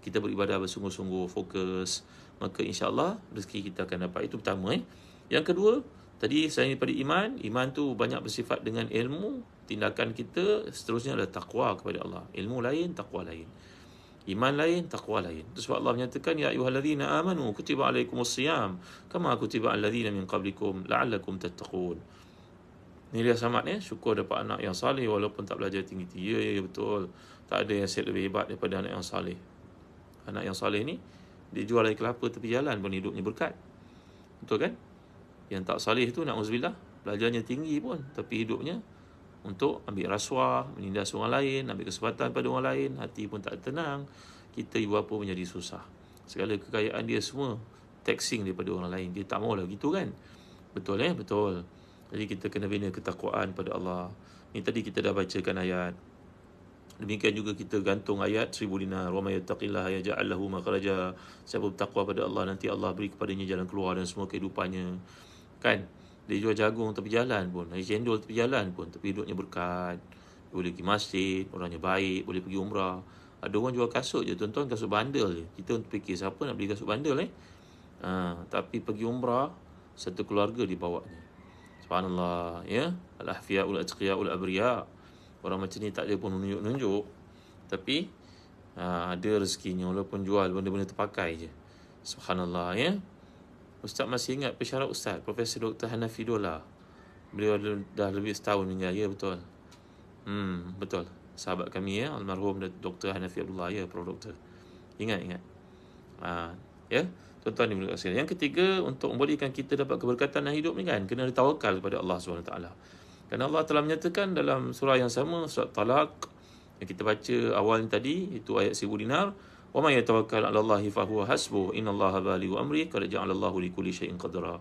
Kita beribadah bersungguh-sungguh, fokus Maka insyaAllah rezeki kita akan dapat Itu pertama eh. Yang kedua, Tadi saya pada iman, iman tu banyak bersifat dengan ilmu, tindakan kita seterusnya adalah takwa kepada Allah. Ilmu lain, takwa lain. Iman lain, takwa lain. Itu sebab Allah menyatakan, Ya ayuhalladzina amanu, kutiba alaikum usiyam, kama kutiba alladzina min qablikum, la'allakum tattaqun. Ini dia samad ni, ya. eh? syukur dapat anak yang salih walaupun tak belajar tinggi-tinggi. Ya, ya, ya, betul. Tak ada yang set lebih hebat daripada anak yang salih. Anak yang salih ni, dia jual air kelapa tepi jalan pun hidupnya berkat. Betul kan? yang tak salih tu nak uzbillah belajarnya tinggi pun tapi hidupnya untuk ambil rasuah menindas orang lain ambil kesempatan pada orang lain hati pun tak tenang kita ibu apa menjadi susah segala kekayaan dia semua taxing daripada orang lain dia tak maulah gitu kan betul eh betul jadi kita kena bina ketakwaan pada Allah ni tadi kita dah bacakan ayat Demikian juga kita gantung ayat seribu dinar. ramai mayattaqillah ayat lahu makhraja. Siapa bertakwa pada Allah nanti Allah beri kepadanya jalan keluar dan semua kehidupannya kan dia jual jagung tapi jalan pun dia cendol tapi jalan pun tapi hidupnya berkat dia boleh pergi masjid orangnya baik boleh pergi umrah ada orang jual kasut je tuan-tuan kasut bandel je kita untuk fikir siapa nak beli kasut bandel eh ha, tapi pergi umrah satu keluarga dibawanya subhanallah ya al-ahfiya ul atqiya ul abriya orang macam ni tak ada pun nunjuk-nunjuk tapi ha, ada rezekinya walaupun jual benda-benda terpakai je subhanallah ya Ustaz masih ingat pesyarah Ustaz Profesor Dr. Hanafi Dola Beliau dah, lebih setahun meninggal Ya betul Hmm betul Sahabat kami ya Almarhum Dr. Hanafi Abdullah Ya Prof. Dr. Ingat ingat ha, Ya Tuan-tuan ni boleh Yang ketiga Untuk membolehkan kita dapat keberkatan dalam hidup ni kan Kena ditawakal kepada Allah SWT Dan Allah telah menyatakan dalam surah yang sama Surah Talak Yang kita baca awal ni tadi Itu ayat Sibu Dinar Wa may yatawakkal 'ala Allah fa huwa hasbuh. Innallaha baligh amri qad ja'ala Allahu likulli shay'in qadra.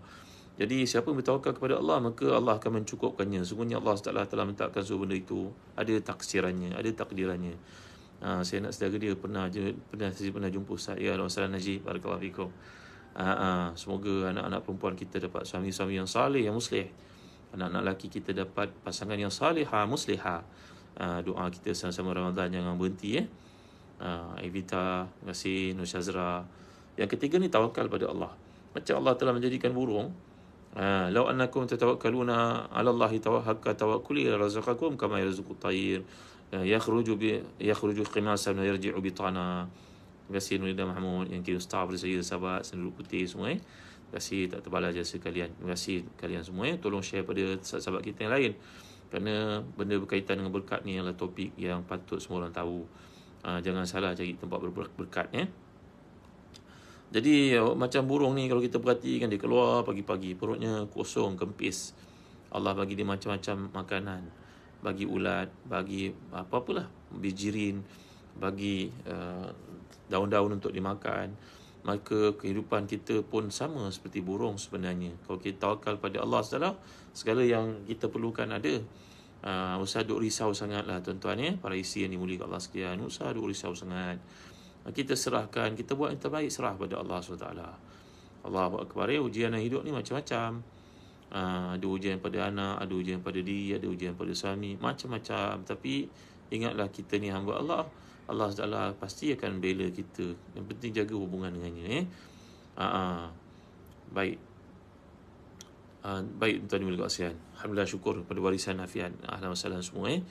Jadi siapa bertawakal kepada Allah maka Allah akan mencukupkannya. Sungguhnya Allah Taala telah menetapkan semua benda itu, ada taksirannya, ada takdirannya. Ha, saya nak sedara dia pernah pernah saya pernah jumpa saya Allah Subhanahu Najib barakallahu fikum. Ha, ha, semoga anak-anak perempuan kita dapat suami-suami yang saleh yang muslih. Anak-anak lelaki kita dapat pasangan yang salihah muslihah. Ha. ha, doa kita sama-sama Ramadan jangan berhenti eh. Ya? uh, Evita, Nasir, Nusyazra. Yang ketiga ni tawakal pada Allah. Macam Allah telah menjadikan burung, ah, law annakum tatawakkaluna 'ala Allah tawakkal tawakkuli razaqakum kama yarzuqu at-tayr ah, yakhruju bi yakhruju qinasan wa yarji'u bi tana. Terima kasih Mahmud yang kini ustaz pada saya sahabat seluruh putih semua eh. tak terbalas jasa kalian. Terima kasih kalian semua eh. Tolong share pada sahabat kita yang lain. Kerana benda berkaitan dengan berkat ni adalah topik yang patut semua orang tahu. Ah, jangan salah cari tempat ber- berkat eh. ya. Jadi macam burung ni kalau kita perhatikan dia keluar pagi-pagi perutnya kosong kempis. Allah bagi dia macam-macam makanan. Bagi ulat, bagi apa-apalah, bijirin, bagi uh, daun-daun untuk dimakan. Maka kehidupan kita pun sama seperti burung sebenarnya. Kalau kita tawakal pada Allah Taala, segala yang kita perlukan ada. Uh, ah, usah duk risau sangatlah tuan-tuan ya para isteri yang dimuliakan Allah sekalian usah duk risau sangat ah, kita serahkan kita buat yang terbaik serah pada Allah SWT Allah akbar ya ujian yang hidup ni macam-macam uh, ada ujian pada anak ada ujian pada diri ada ujian pada suami macam-macam tapi ingatlah kita ni hamba Allah Allah SWT pasti akan bela kita yang penting jaga hubungan dengannya eh uh, uh, baik Ah, baik tuan-tuan yang berkasihan. Alhamdulillah syukur kepada warisan afian ahli wasalam semua eh.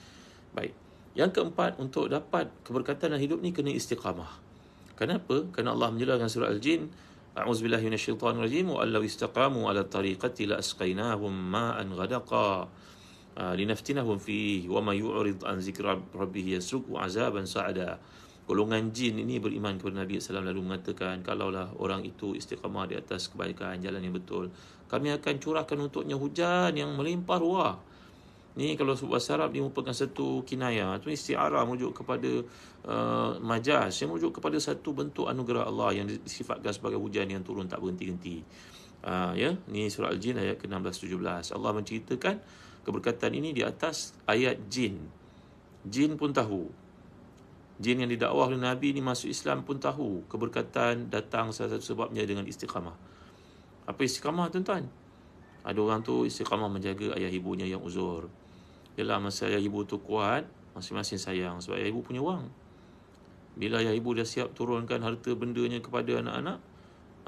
Baik. Yang keempat untuk dapat keberkatan dalam hidup ni kena istiqamah. Kenapa? Kerana Allah menjelaskan surah Al-Jin, A'udzu billahi rajim wa allaw istaqamu ala tariqati la asqainahum ma'an ghadaqa ah, linaftinahum fihi wa may yu'rid an zikra rabbih yasuku 'azaban sa'da golongan jin ini beriman kepada Nabi SAW lalu mengatakan kalaulah orang itu istiqamah di atas kebaikan jalan yang betul kami akan curahkan untuknya hujan yang melimpah ruah ini kalau sebut bahasa Arab ini merupakan satu kinaya itu istiara merujuk kepada uh, majas yang merujuk kepada satu bentuk anugerah Allah yang disifatkan sebagai hujan yang turun tak berhenti-henti uh, ya ini surah al-jin ayat ke-16 17 Allah menceritakan keberkatan ini di atas ayat jin jin pun tahu jin yang didakwah oleh Nabi ni masuk Islam pun tahu keberkatan datang salah satu sebabnya dengan istiqamah. Apa istiqamah tuan-tuan? Ada orang tu istiqamah menjaga ayah ibunya yang uzur. Yalah masa ayah ibu tu kuat, masing-masing sayang sebab ayah ibu punya wang. Bila ayah ibu dah siap turunkan harta bendanya kepada anak-anak,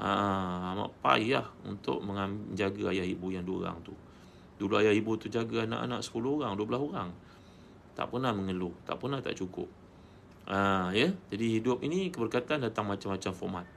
ah amat payah untuk menjaga ayah ibu yang dua orang tu. Dulu ayah ibu tu jaga anak-anak 10 orang, 12 orang. Tak pernah mengeluh, tak pernah tak cukup ha, ya? Jadi hidup ini keberkatan datang macam-macam format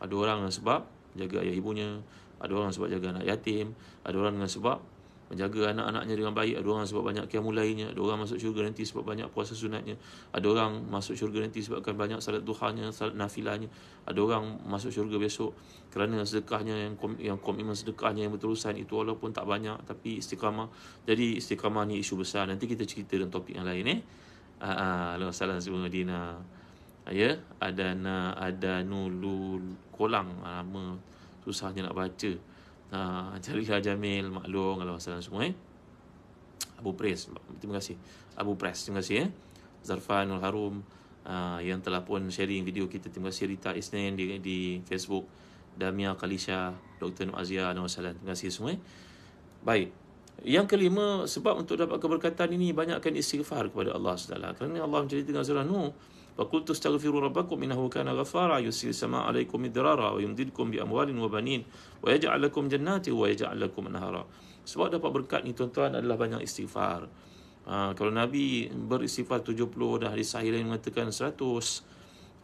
Ada orang dengan sebab jaga ayah ibunya Ada orang sebab jaga anak yatim Ada orang dengan sebab menjaga anak-anaknya dengan baik Ada orang sebab banyak kiamu lainnya Ada orang masuk syurga nanti sebab banyak puasa sunatnya Ada orang masuk syurga nanti sebabkan banyak salat duhanya Salat nafilahnya Ada orang masuk syurga besok Kerana sedekahnya yang, kom- yang komitmen sedekahnya yang berterusan Itu walaupun tak banyak Tapi istiqamah Jadi istiqamah ni isu besar Nanti kita cerita dalam topik yang lain eh Ah, uh, salam semua Dina. Uh, ya, ada na ada nulul kolang uh, ah, nama susahnya nak baca. Ah, uh, lah Jalil Jamil maklum kalau salam semua eh. Abu Pres, terima kasih. Abu Pres, terima kasih eh. Zarfanul Harum uh, yang telah pun sharing video kita. Terima kasih Rita Isnin di, di Facebook. Damia Kalisha, Dr. Nuazia, Nuazia, terima kasih semua eh. Baik, yang kelima, sebab untuk dapat keberkatan ini banyakkan istighfar kepada Allah Taala. Kerana Allah menceritakan dengan surah Nuh, "Faqul tastaghfiru rabbakum innahu kana ghafara yusil sama'a alaikum midrara wa yumdidkum bi amwalin wa banin wa yaj'al jannati wa yaj'al nahara." Sebab dapat berkat ni tuan-tuan adalah banyak istighfar. Ha, kalau Nabi beristighfar 70 dah hadis sahih lain mengatakan 100.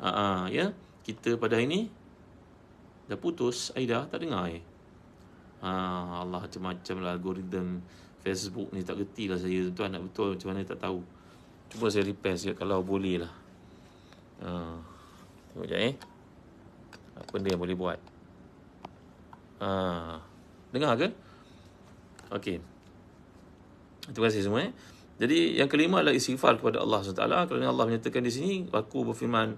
Ha, ha, ya, kita pada hari ini dah putus Aida tak dengar eh ha, Allah macam-macam lah algoritm Facebook ni tak geti lah saya tuan nak betul macam mana tak tahu cuba saya repair sikit kalau boleh lah ha, tengok sekejap eh apa dia yang boleh buat ha, dengar ke ok terima kasih semua eh jadi yang kelima adalah istighfar kepada Allah SWT kerana Allah menyatakan di sini aku berfirman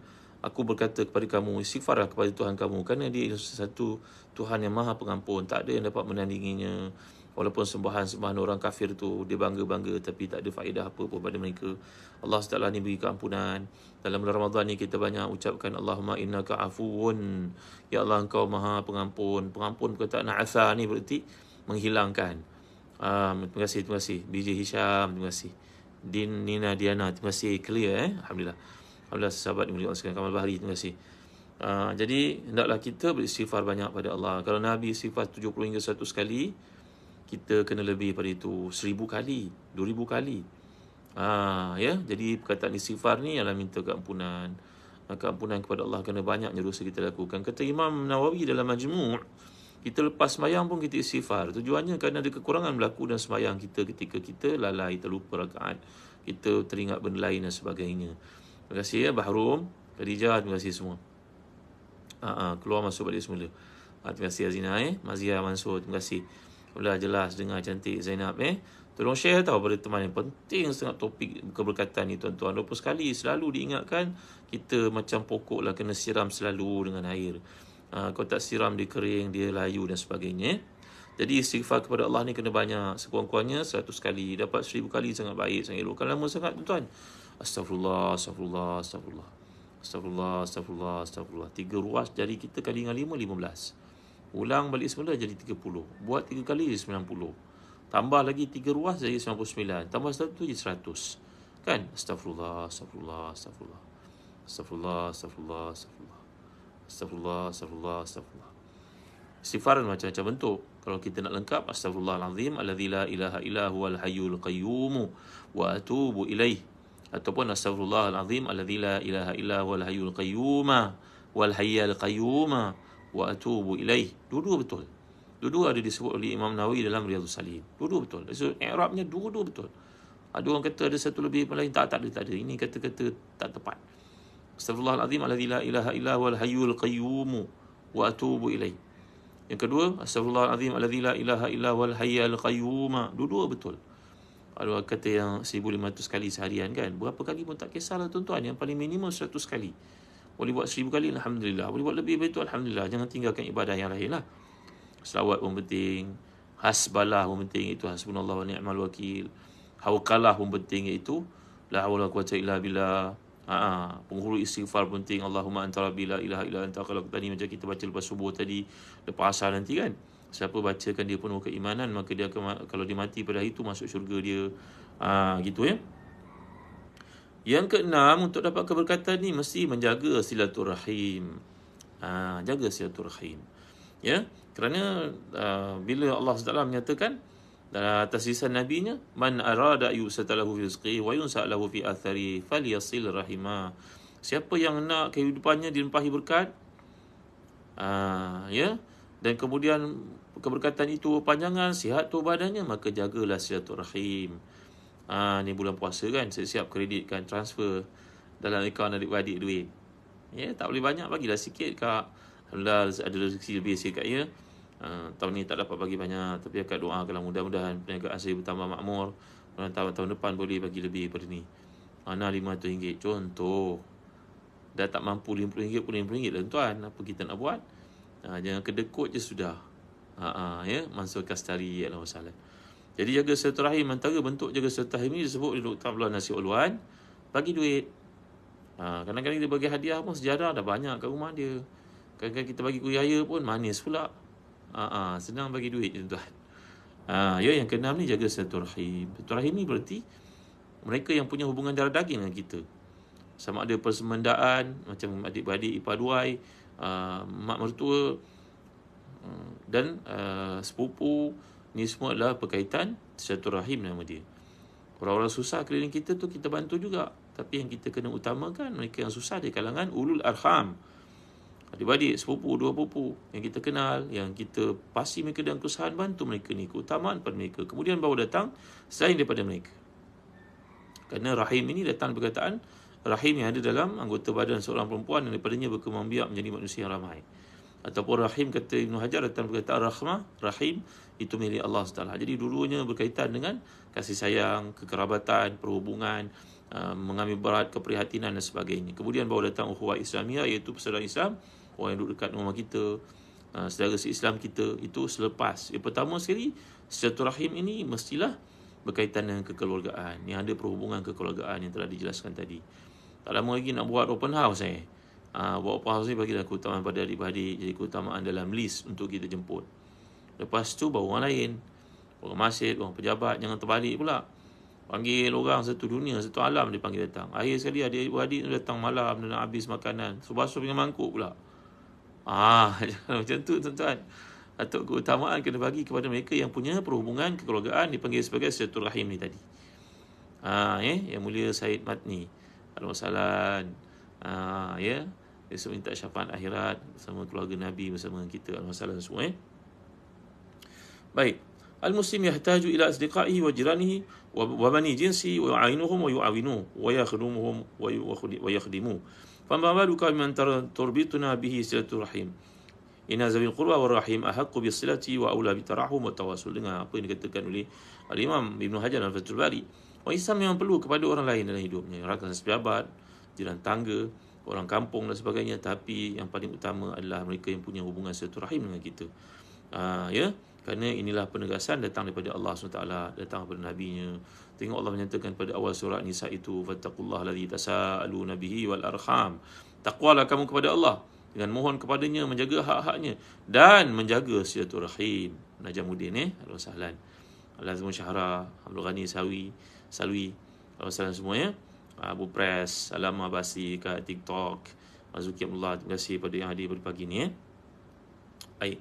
aku berkata kepada kamu istighfarlah kepada Tuhan kamu kerana dia satu Tuhan yang maha pengampun tak ada yang dapat menandinginya walaupun sembahan-sembahan orang kafir tu dia bangga-bangga tapi tak ada faedah apa pun pada mereka Allah SWT ni beri keampunan dalam bulan Ramadhan ni kita banyak ucapkan Allahumma inna ka'afu'un Ya Allah engkau maha pengampun pengampun kata na'asa ni berarti menghilangkan um, terima kasih, terima kasih BJ Hisham, terima kasih Din Nina Diana, terima kasih clear eh Alhamdulillah Alhamdulillah sahabat yang Allah sekalian Kamal Bahri terima kasih uh, jadi hendaklah kita beristighfar banyak pada Allah kalau Nabi istighfar 70 hingga 100 kali kita kena lebih pada itu 1000 kali 2000 kali Ah ha, ya jadi perkataan istighfar ni adalah minta keampunan ah, keampunan kepada Allah kerana banyaknya dosa kita lakukan kata Imam Nawawi dalam majmu' kita lepas sembahyang pun kita istighfar tujuannya kerana ada kekurangan berlaku dan sembahyang kita ketika kita lalai terlupa rakaat kita teringat benda lain dan sebagainya Terima kasih ya Bahrum Khadijah Terima kasih semua Aa, ah, ah, Keluar masuk balik semula Aa, ah, Terima kasih Azina eh Mazia Mansur Terima kasih Alhamdulillah jelas Dengar cantik Zainab eh Tolong share tau pada teman yang penting sangat topik keberkatan ni tuan-tuan. Dua puluh sekali selalu diingatkan kita macam pokok lah kena siram selalu dengan air. Ha, kau tak siram dia kering, dia layu dan sebagainya. Eh. Jadi istighfar kepada Allah ni kena banyak. Sekurang-kurangnya seratus kali. Dapat seribu kali sangat baik, sangat elok. Kalau lama sangat tuan-tuan. Astagfirullah, astagfirullah, astagfirullah. Astagfirullah, astagfirullah, astagfirullah. Tiga ruas jari kita kali dengan lima, lima belas. Ulang balik semula jadi tiga puluh. Buat tiga kali jadi sembilan puluh. Tambah lagi tiga ruas jadi sembilan puluh sembilan. Tambah satu tu jadi seratus. Kan? Astagfirullah, astagfirullah, astagfirullah. Astagfirullah, astagfirullah, astagfirullah. Astagfirullah, astagfirullah, astagfirullah. Istighfar macam-macam bentuk. Kalau kita nak lengkap, Astagfirullahaladzim, Alladzi la ilaha ilahu al qayyumu, wa atubu ilaih ataupun astagfirullahalazim allazi la ilaha illa huwal hayyul qayyum wal hayyal qayyum wa atubu ilaih dua-dua betul dua-dua ada disebut oleh Imam Nawawi dalam Riyadhus Salihin dua-dua betul so i'rabnya dua-dua betul ada orang kata ada satu lebih lain tak tak ada tak ada ini kata-kata tak tepat astagfirullahalazim allazi la ilaha illa huwal hayyul qayyum wa atubu ilaih yang kedua astagfirullahalazim allazi la ilaha illa huwal hayyal qayyum dua-dua betul kalau kata yang 1500 kali seharian kan berapa kali pun tak kisahlah tuan-tuan yang paling minimum 100 kali boleh buat 1000 kali Alhamdulillah boleh buat lebih daripada itu Alhamdulillah jangan tinggalkan ibadah yang lain lah selawat pun penting hasbalah pun penting itu hasbunallah wa ni'mal wakil hawqalah pun penting itu la hawla quwata illa billah Ha, penghulu istighfar penting Allahumma anta rabbi la ilaha illa kalau tadi macam kita baca lepas subuh tadi lepas asal nanti kan siapa bacakan dia penuh keimanan maka dia akan kalau dia mati pada hari itu masuk syurga dia ha, gitu ya yang keenam untuk dapat keberkatan ni mesti menjaga silaturahim ha, jaga silaturahim ya kerana ha, bila Allah SWT menyatakan dalam atas nabi nya man arada yusatalahu fi rizqi wa yunsalahu fi athari fal yasil rahimah. siapa yang nak kehidupannya dilimpahi berkat ha, ya dan kemudian keberkatan itu panjangan sihat tu badannya maka jagalah silaturahim ha, ni bulan puasa kan saya siap kreditkan transfer dalam akaun adik adik duit ya yeah, tak boleh banyak bagilah sikit kak Alhamdulillah ada rezeki lebih sikit kat ya uh, tahun ni tak dapat bagi banyak tapi akan doa kalau mudah-mudahan perniagaan saya bertambah makmur dan tahun, tahun depan boleh bagi lebih daripada ni mana RM500 contoh dah tak mampu RM50 pun RM50 lah tuan apa kita nak buat ha, jangan kedekut je sudah ha, ha, ya mansur kastari ialah masalah jadi jaga silaturahim antara bentuk jaga silaturahim ini disebut di Dr. Abdullah Nasir Ulwan bagi duit ha, kadang-kadang dia bagi hadiah pun sejarah dah banyak kat rumah dia kadang-kadang kita bagi kuyaya pun manis pula ha, ha, senang bagi duit je tuan ha, ya, yang keenam ni jaga silaturahim silaturahim ni berarti mereka yang punya hubungan darah daging dengan kita sama ada persemendaan macam adik-beradik ipaduai. Ah, mak mertua ah, dan uh, sepupu ni semua adalah berkaitan satu rahim nama dia. Orang-orang susah keliling kita tu kita bantu juga. Tapi yang kita kena utamakan mereka yang susah di kalangan ulul arham. Adik-adik, sepupu, dua pupu yang kita kenal, yang kita pasti mereka dalam kesusahan bantu mereka ni keutamaan pada mereka. Kemudian baru datang selain daripada mereka. Kerana rahim ini datang perkataan rahim yang ada dalam anggota badan seorang perempuan dan daripadanya berkembang biak menjadi manusia yang ramai. Ataupun rahim kata Ibn Hajar datang berkaitan rahmah, rahim itu milik Allah SWT. Jadi dulunya berkaitan dengan kasih sayang, kekerabatan, perhubungan, uh, mengambil berat, keprihatinan dan sebagainya. Kemudian baru datang uhuwah Islamiyah iaitu persaudaraan Islam, orang yang duduk dekat rumah kita, uh, saudara se-Islam kita itu selepas. Yang pertama sekali, satu rahim ini mestilah berkaitan dengan kekeluargaan. Yang ada perhubungan kekeluargaan yang telah dijelaskan tadi tak lama lagi nak buat open house eh. Ha, buat open house ni bagi dah keutamaan pada adik-beradik. Jadi keutamaan dalam list untuk kita jemput. Lepas tu bawa orang lain. Orang masjid, orang pejabat. Jangan terbalik pula. Panggil orang satu dunia, satu alam dia panggil datang. Akhir sekali adik-beradik tu datang malam. Dia nak habis makanan. Subasuh punya mangkuk pula. Ah, jangan macam tu tuan-tuan. Atau keutamaan kena bagi kepada mereka yang punya perhubungan kekeluargaan dipanggil sebagai satu rahim ni tadi. Ah, eh, yang mulia Said Matni. ni. Al-Wasalan ha, ah, ya Esok minta syafaat akhirat Bersama keluarga Nabi Bersama kita Al-Wasalan semua eh? Baik Al-Muslim yahtaju ila asdiqaihi wa jiranihi wa bani jinsi wa ya'inuhum wa yu'awinu wa yakhdumuhum wa yakhdimu fama baluka biman turbituna bihi silatul rahim inna zabil qurba wa rahim ahakku bisilati wa awla bitarahum wa tawasul dengan apa yang dikatakan oleh Al-Imam Ibn Hajar dan Fathul Bari Orang Islam memang perlu kepada orang lain dalam hidupnya. Rakan sejabat, jiran tangga, orang kampung dan sebagainya. Tapi yang paling utama adalah mereka yang punya hubungan satu rahim dengan kita. Uh, ya, kerana inilah penegasan datang daripada Allah SWT, datang daripada Nabi-Nya. Tengok Allah menyatakan pada awal surat Nisa itu, فَاتَّقُوا ladzi tasa'alu nabihi wal arham. Taqwalah kamu kepada Allah dengan mohon kepadanya menjaga hak-haknya dan menjaga silaturahim. Najamuddin eh, Al-Sahlan. Al-Azmu Syahra, Abdul Ghani Sawi, salui salam semua ya. Abu Pres, Alam Abasi, kat TikTok, Azuki Abdullah. Terima kasih pada yang hadir pada pagi ini ya. Baik.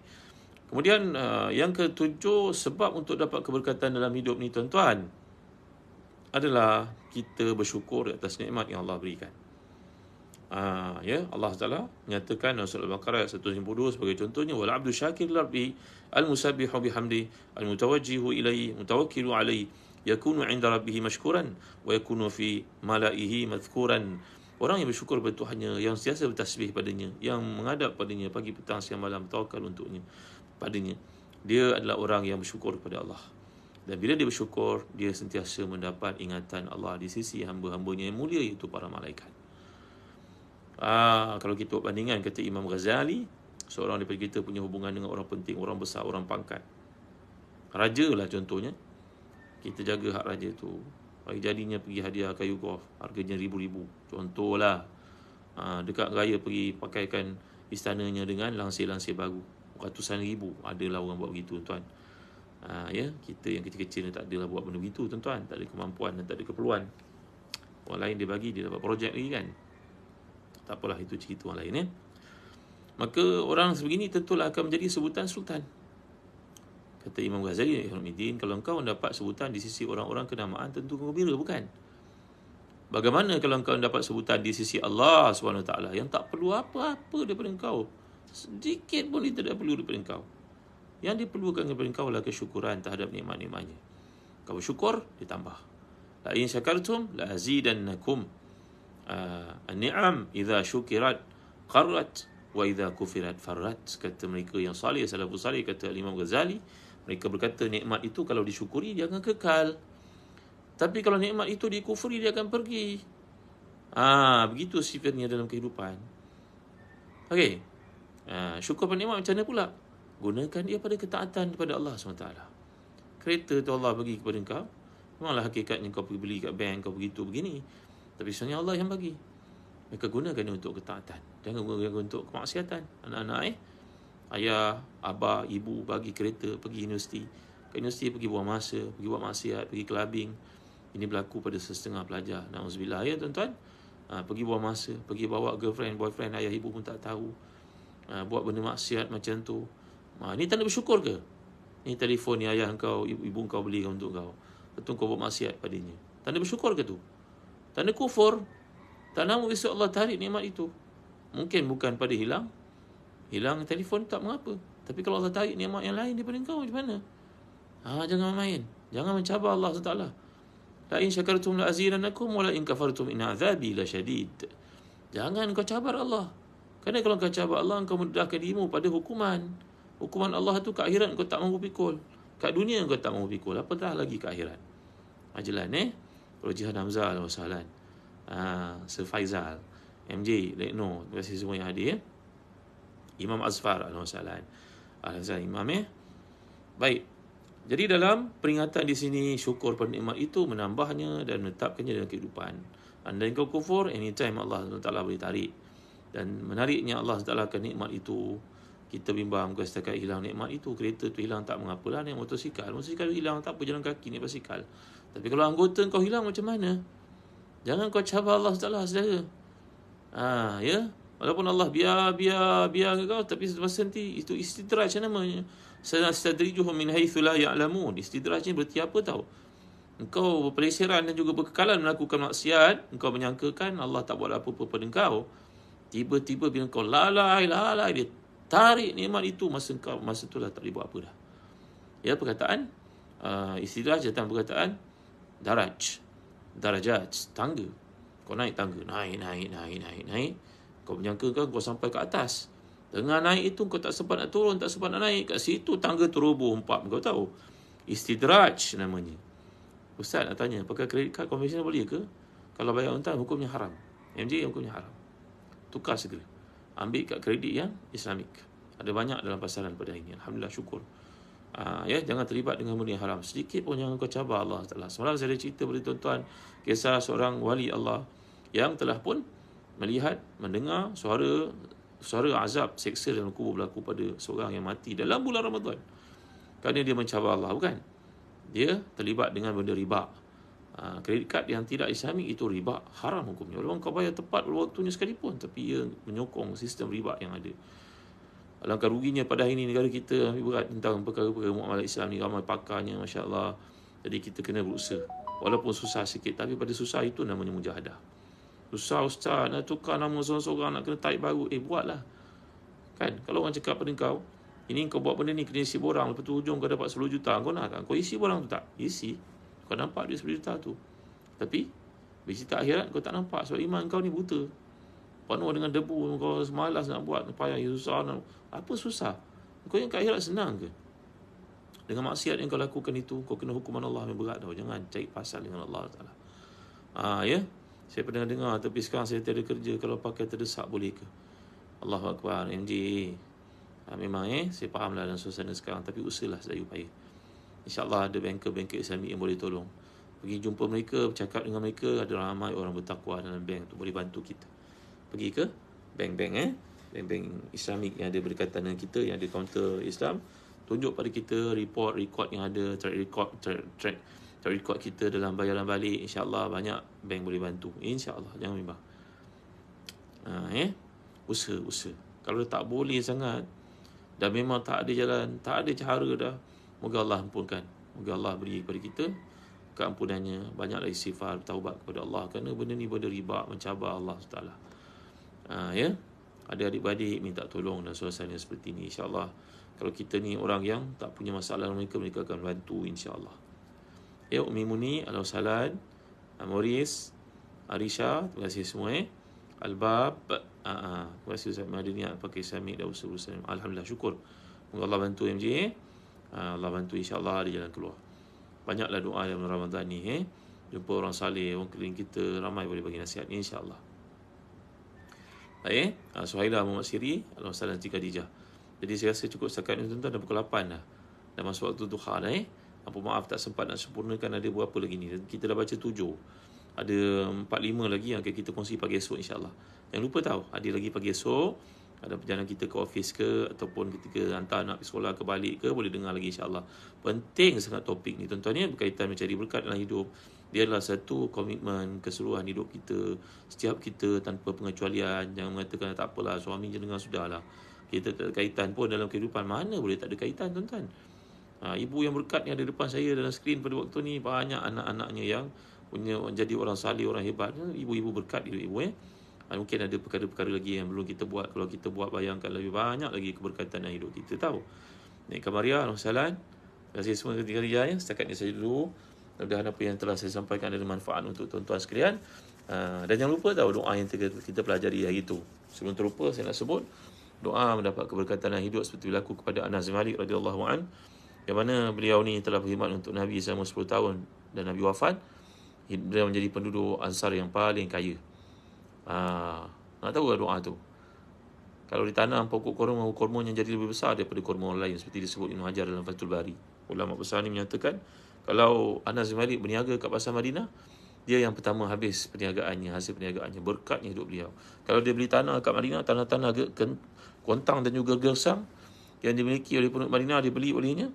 Kemudian uh, yang ketujuh sebab untuk dapat keberkatan dalam hidup ni tuan-tuan adalah kita bersyukur atas nikmat yang Allah berikan. Ha, ya Allah Taala menyatakan dalam surah Al-Baqarah ayat 152 sebagai contohnya wal abdu syakir rabbi al musabbihu bihamdi al mutawajjihu ilai mutawakkilu alai yakunu inda rabbihi mashkuran wa yakunu fi malaihi madhkuran orang yang bersyukur kepada Tuhan yang sentiasa bertasbih padanya yang menghadap padanya pagi petang siang malam tawakal untuknya padanya dia adalah orang yang bersyukur kepada Allah dan bila dia bersyukur dia sentiasa mendapat ingatan Allah di sisi hamba-hambanya yang mulia iaitu para malaikat Ah, kalau kita buat bandingan kata Imam Ghazali seorang daripada kita punya hubungan dengan orang penting orang besar orang pangkat raja lah contohnya kita jaga hak raja tu Baik jadinya pergi hadiah kayu golf Harganya ribu-ribu Contohlah ha, Dekat raya pergi pakaikan istananya dengan langsir-langsir baru Ratusan ribu adalah orang buat begitu tuan ha, ya Kita yang kecil-kecil ni tak adalah buat benda begitu tuan-tuan Tak ada kemampuan dan tak ada keperluan Orang lain dia bagi dia dapat projek lagi kan Tak apalah itu cerita orang lain ya Maka orang sebegini tentulah akan menjadi sebutan sultan Kata Imam Ghazali Ibn kalau engkau mendapat sebutan di sisi orang-orang kenamaan, tentu kau gembira, bukan? Bagaimana kalau engkau mendapat sebutan di sisi Allah SWT yang tak perlu apa-apa daripada engkau? Sedikit pun dia tidak perlu daripada engkau. Yang diperlukan daripada engkau adalah kesyukuran terhadap nikmat-nikmatnya. Kau bersyukur, ditambah. La'in syakartum, la'azidannakum. Uh, An-ni'am, idha syukirat, qarrat, wa idha kufirat, farrat. Kata mereka yang salih, salafus salih, kata Imam Ghazali. Mereka berkata nikmat itu kalau disyukuri dia akan kekal. Tapi kalau nikmat itu dikufuri dia akan pergi. Ah, ha, begitu sifatnya dalam kehidupan. Okey. Ha, syukur pada nikmat macam mana pula? Gunakan dia pada ketaatan kepada Allah SWT. Kereta tu Allah bagi kepada engkau. Memanglah hakikatnya kau pergi beli kat bank, kau begitu, begini. Tapi sebenarnya Allah yang bagi. Mereka gunakan untuk ketaatan. Jangan gunakan untuk kemaksiatan. Anak-anak eh ayah, abah, ibu bagi kereta pergi universiti. Ke universiti pergi buang masa, pergi buat maksiat, pergi kelabing. Ini berlaku pada setengah pelajar. Nauzubillah ya tuan-tuan. Ha, pergi buang masa, pergi bawa girlfriend, boyfriend, ayah, ibu pun tak tahu. Ha, buat benda maksiat macam tu. Ha, ini tanda bersyukur ke? Ini telefon ni ayah kau, ibu, ibu kau beli untuk kau. Betul kau buat maksiat padanya. Tanda bersyukur ke tu? Tanda kufur. Tanda mu Allah tarik nikmat itu. Mungkin bukan pada hilang, Hilang telefon tak mengapa. Tapi kalau Allah tarik nikmat yang lain daripada kau macam mana? Ha, jangan main Jangan mencabar Allah SWT. La in syakartum la azinanakum wa la in kafartum in azabi la syadid. Jangan kau cabar Allah. Kerana kalau kau cabar Allah, kau mudahkan dirimu pada hukuman. Hukuman Allah tu ke akhirat kau tak mampu pikul. Kat dunia kau tak mampu pikul. Apatah lagi ke akhirat. Majlis ha, eh. Kalau jihad Hamzah, Allah SWT. Ha, Sir Faizal. MJ, Lekno. Terima kasih semua yang hadir. Eh? Imam Azfar Al-Hassan imamnya eh? Baik Jadi dalam peringatan di sini Syukur pada nikmat itu Menambahnya dan menetapkannya dalam kehidupan Anda yang kau kufur Anytime Allah SWT boleh tarik Dan menariknya Allah SWT akan nikmat itu kita bimbang bukan setakat hilang nikmat itu kereta tu hilang tak mengapa lah naik motosikal motosikal hilang tak apa jalan kaki ni basikal tapi kalau anggota kau hilang macam mana jangan kau cabar Allah SWT saudara ha, ya Walaupun Allah biar, biar, biar kau, tapi satu masa nanti, itu istidraj namanya. Sana istadrijuhum min haithu la ya'lamun. Istidraj ni berarti apa tahu? Engkau berpeleseran dan juga berkekalan melakukan maksiat, engkau menyangkakan Allah tak buat apa-apa pada engkau. Tiba-tiba bila kau lalai, lalai, dia tarik nikmat itu, masa kau masa itulah tak boleh apa dah. Ya, perkataan, uh, istidraj datang perkataan, daraj, darajaj, tangga. Kau naik tangga, naik, naik, naik, naik, naik. Kau menyangka kan kau sampai ke atas. Tengah naik itu kau tak sempat nak turun, tak sempat nak naik. Kat situ tangga teroboh empat, kau tahu. Istidraj namanya. Ustaz nak tanya, pakai kredit kad konvensional boleh ke? Kalau bayar hutang, hukumnya haram. MJ hukumnya haram. Tukar segera. Ambil kad kredit yang islamik. Ada banyak dalam pasaran pada hari ini. Alhamdulillah syukur. Uh, ya, jangan terlibat dengan benda yang haram. Sedikit pun jangan kau cabar Allah Taala. Semalam saya ada cerita beri tuan-tuan kisah seorang wali Allah yang telah pun melihat, mendengar suara suara azab seksa dan kubur berlaku pada seorang yang mati dalam bulan Ramadan. Kerana dia mencabar Allah, bukan? Dia terlibat dengan benda riba. Ah, kredit kad yang tidak islami itu riba haram hukumnya. Walaupun kau bayar tepat waktunya sekalipun tapi ia menyokong sistem riba yang ada. Alangkah ruginya pada hari ini negara kita berat tentang perkara-perkara muamalat Islam ni ramai pakarnya masya-Allah. Jadi kita kena berusaha. Walaupun susah sikit tapi pada susah itu namanya mujahadah. Susah ustaz nak tukar nama seorang-seorang nak kena taip baru. Eh buatlah. Kan? Kalau orang cakap pada kau, ini kau buat benda ni kena isi borang. Lepas tu hujung kau dapat 10 juta. Kau nak tak? Kan? Kau isi borang tu tak? Isi. Kau nampak duit 10 juta tu. Tapi, bila tak akhirat kau tak nampak. Sebab iman kau ni buta. Penuh dengan debu. Kau semalas nak buat. Payah ya, susah. Nak... Apa susah? Kau yang kat akhirat senang ke? Dengan maksiat yang kau lakukan itu, kau kena hukuman Allah yang berat tau. Jangan cari pasal dengan Allah Ta'ala. Ah, ya? Saya pernah dengar tapi sekarang saya tiada kerja kalau pakai terdesak boleh ke? Allahu Akbar, MG. Ha, memang eh, saya fahamlah dalam suasana sekarang tapi usahlah saya upaya. InsyaAllah ada banker-banker Islamik yang boleh tolong. Pergi jumpa mereka, bercakap dengan mereka, ada ramai orang bertakwa dalam bank tu boleh bantu kita. Pergi ke bank-bank eh, bank-bank Islamik yang ada berdekatan dengan kita, yang ada kaunter Islam. Tunjuk pada kita report, record yang ada, track record, track, track track record kita dalam bayaran balik insyaallah banyak bank boleh bantu insyaallah jangan bimbang ha, eh usaha usaha kalau tak boleh sangat dan memang tak ada jalan tak ada cara dah moga Allah ampunkan moga Allah beri kepada kita keampunannya banyak lagi sifar taubat kepada Allah kerana benda ni benda riba mencabar Allah SWT ha, ya ada adik-adik minta tolong dan suasana seperti ini insyaallah kalau kita ni orang yang tak punya masalah mereka mereka akan bantu insyaallah Ya, Umi Muni, Alau Salad, Amoris, Arisha, terima kasih semua eh. Albab, uh, terima kasih Ustaz Madani, Al-Pakir Sami, Dawud Sallallahu Alaihi Alhamdulillah, syukur. Moga Allah bantu MJ. Eh. Ah, Allah bantu insyaAllah ada jalan keluar. Banyaklah doa dalam Ramadan ni. Eh. Jumpa orang saleh, orang keliling kita, ramai boleh bagi nasihat ni insyaAllah. Baik, eh. Suhaila Muhammad Siri, Alam Salam Tika Dijah. Jadi saya rasa cukup setakat ni tuan-tuan dah pukul 8 dah. Dah masuk waktu duha dah eh. Apa maaf tak sempat nak sempurnakan ada berapa lagi ni. Kita dah baca tujuh. Ada empat lima lagi yang akan kita kongsi pagi esok insyaAllah. yang lupa tahu ada lagi pagi esok. Ada perjalanan kita ke office ke ataupun kita ke hantar anak ke sekolah ke balik ke boleh dengar lagi insyaAllah. Penting sangat topik ni tuan-tuan ya berkaitan mencari berkat dalam hidup. Dia adalah satu komitmen keseluruhan hidup kita. Setiap kita tanpa pengecualian jangan mengatakan tak apalah suami je dengar sudahlah. Kita tak ada kaitan pun dalam kehidupan mana boleh tak ada kaitan tuan-tuan. Ha, ibu yang berkat yang ada depan saya dalam skrin pada waktu ni banyak anak-anaknya yang punya jadi orang saleh orang hebat ibu-ibu berkat ibu-ibu eh ha, mungkin ada perkara-perkara lagi yang belum kita buat kalau kita buat bayangkan lebih banyak lagi keberkatan dalam hidup kita tahu Nek Kamaria Rasulullah terima kasih semua ketika dia ya setakat ni saja dulu mudah apa yang telah saya sampaikan ada manfaat untuk tuan-tuan sekalian ha, dan jangan lupa tahu doa yang kita pelajari hari itu sebelum terlupa saya nak sebut doa mendapat keberkatan dalam hidup seperti berlaku kepada Anas Malik radhiyallahu anhu yang mana beliau ni telah berkhidmat untuk Nabi selama 10 tahun dan Nabi wafat beliau menjadi penduduk ansar yang paling kaya Aa, ah, nak tahu ke lah doa tu kalau ditanam pokok kurma kurma yang jadi lebih besar daripada kurma lain seperti disebut Ibn Hajar dalam fatul Bari ulama besar ni menyatakan kalau Anas bin Malik berniaga kat pasar Madinah dia yang pertama habis perniagaannya hasil perniagaannya berkatnya hidup beliau kalau dia beli tanah kat Madinah tanah-tanah kontang dan juga gersang yang dimiliki oleh penduduk Madinah dia beli olehnya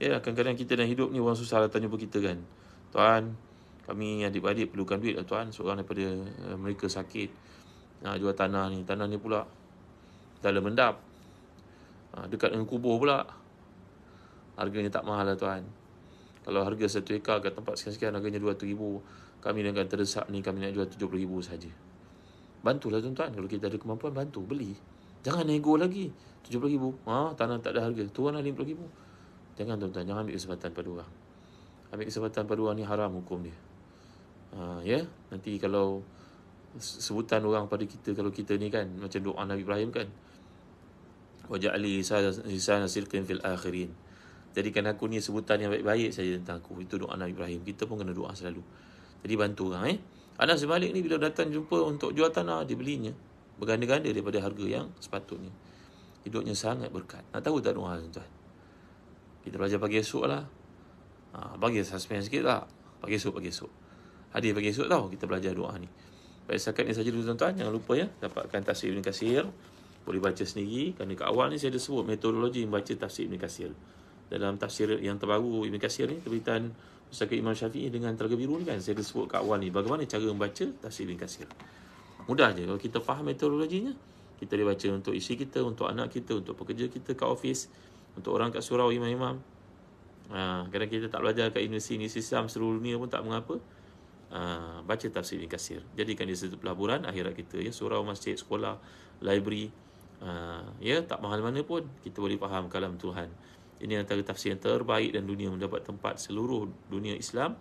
Ya, kadang-kadang kita dalam hidup ni orang susah datang lah jumpa kita kan. Tuan, kami adik-adik perlukan duit lah tuan. Seorang daripada eh, mereka sakit. Nak ah, jual tanah ni. Tanah ni pula dalam mendap. Ah, dekat dengan kubur pula. Harganya tak mahal lah tuan. Kalau harga satu ekar kat tempat sekian-sekian harganya RM200,000. Kami dengan terdesak ni kami nak jual RM70,000 saja. Bantulah tuan-tuan. Kalau kita ada kemampuan, bantu. Beli. Jangan nego lagi. RM70,000. Ha, ah, tanah tak ada harga. tuan Turunlah RM50,000. Jangan tuan-tuan, jangan ambil kesempatan pada orang. Lah. Ambil kesempatan pada orang ni haram hukum dia. Uh, ya, yeah? nanti kalau sebutan orang pada kita kalau kita ni kan macam doa Nabi Ibrahim kan. Waja'ali lisan silkin fil akhirin. Jadikan aku ni sebutan yang baik-baik saja tentang aku. Itu doa Nabi Ibrahim. Kita pun kena doa selalu. Jadi bantu orang eh. Anak sebalik ni bila datang jumpa untuk jual tanah, dia belinya. Berganda-ganda daripada harga yang sepatutnya. Hidupnya sangat berkat. Nak tahu tak doa tuan-tuan? Kita belajar pagi esok lah. Ha, bagi suspense sikit tak? Pagi esok, pagi esok. Hadir pagi esok tau kita belajar doa ni. Baik, sekat ni sahaja dulu tuan-tuan. Jangan lupa ya. Dapatkan tafsir Ibn Kasir. Boleh baca sendiri. Kerana kat awal ni saya ada sebut metodologi membaca tafsir Ibn Kasir. Dalam tafsir yang terbaru Ibn Kasir ni. Terbitan Ustaz Imam Syafi'i dengan Terga Biru ni kan. Saya ada sebut kat awal ni. Bagaimana cara membaca tafsir Ibn Kasir. Mudah je. Kalau kita faham metodologinya. Kita boleh baca untuk isi kita, untuk anak kita, untuk pekerja kita kat office. Untuk orang kat surau imam-imam ha, Kadang kita tak belajar kat universiti ini Sistem seluruh dunia pun tak mengapa ha, Baca tafsir ini kasir Jadikan dia satu pelaburan akhirat kita ya Surau, masjid, sekolah, library ha, ya Tak mahal mana pun Kita boleh faham kalam Tuhan Ini antara tafsir yang terbaik dan dunia mendapat tempat Seluruh dunia Islam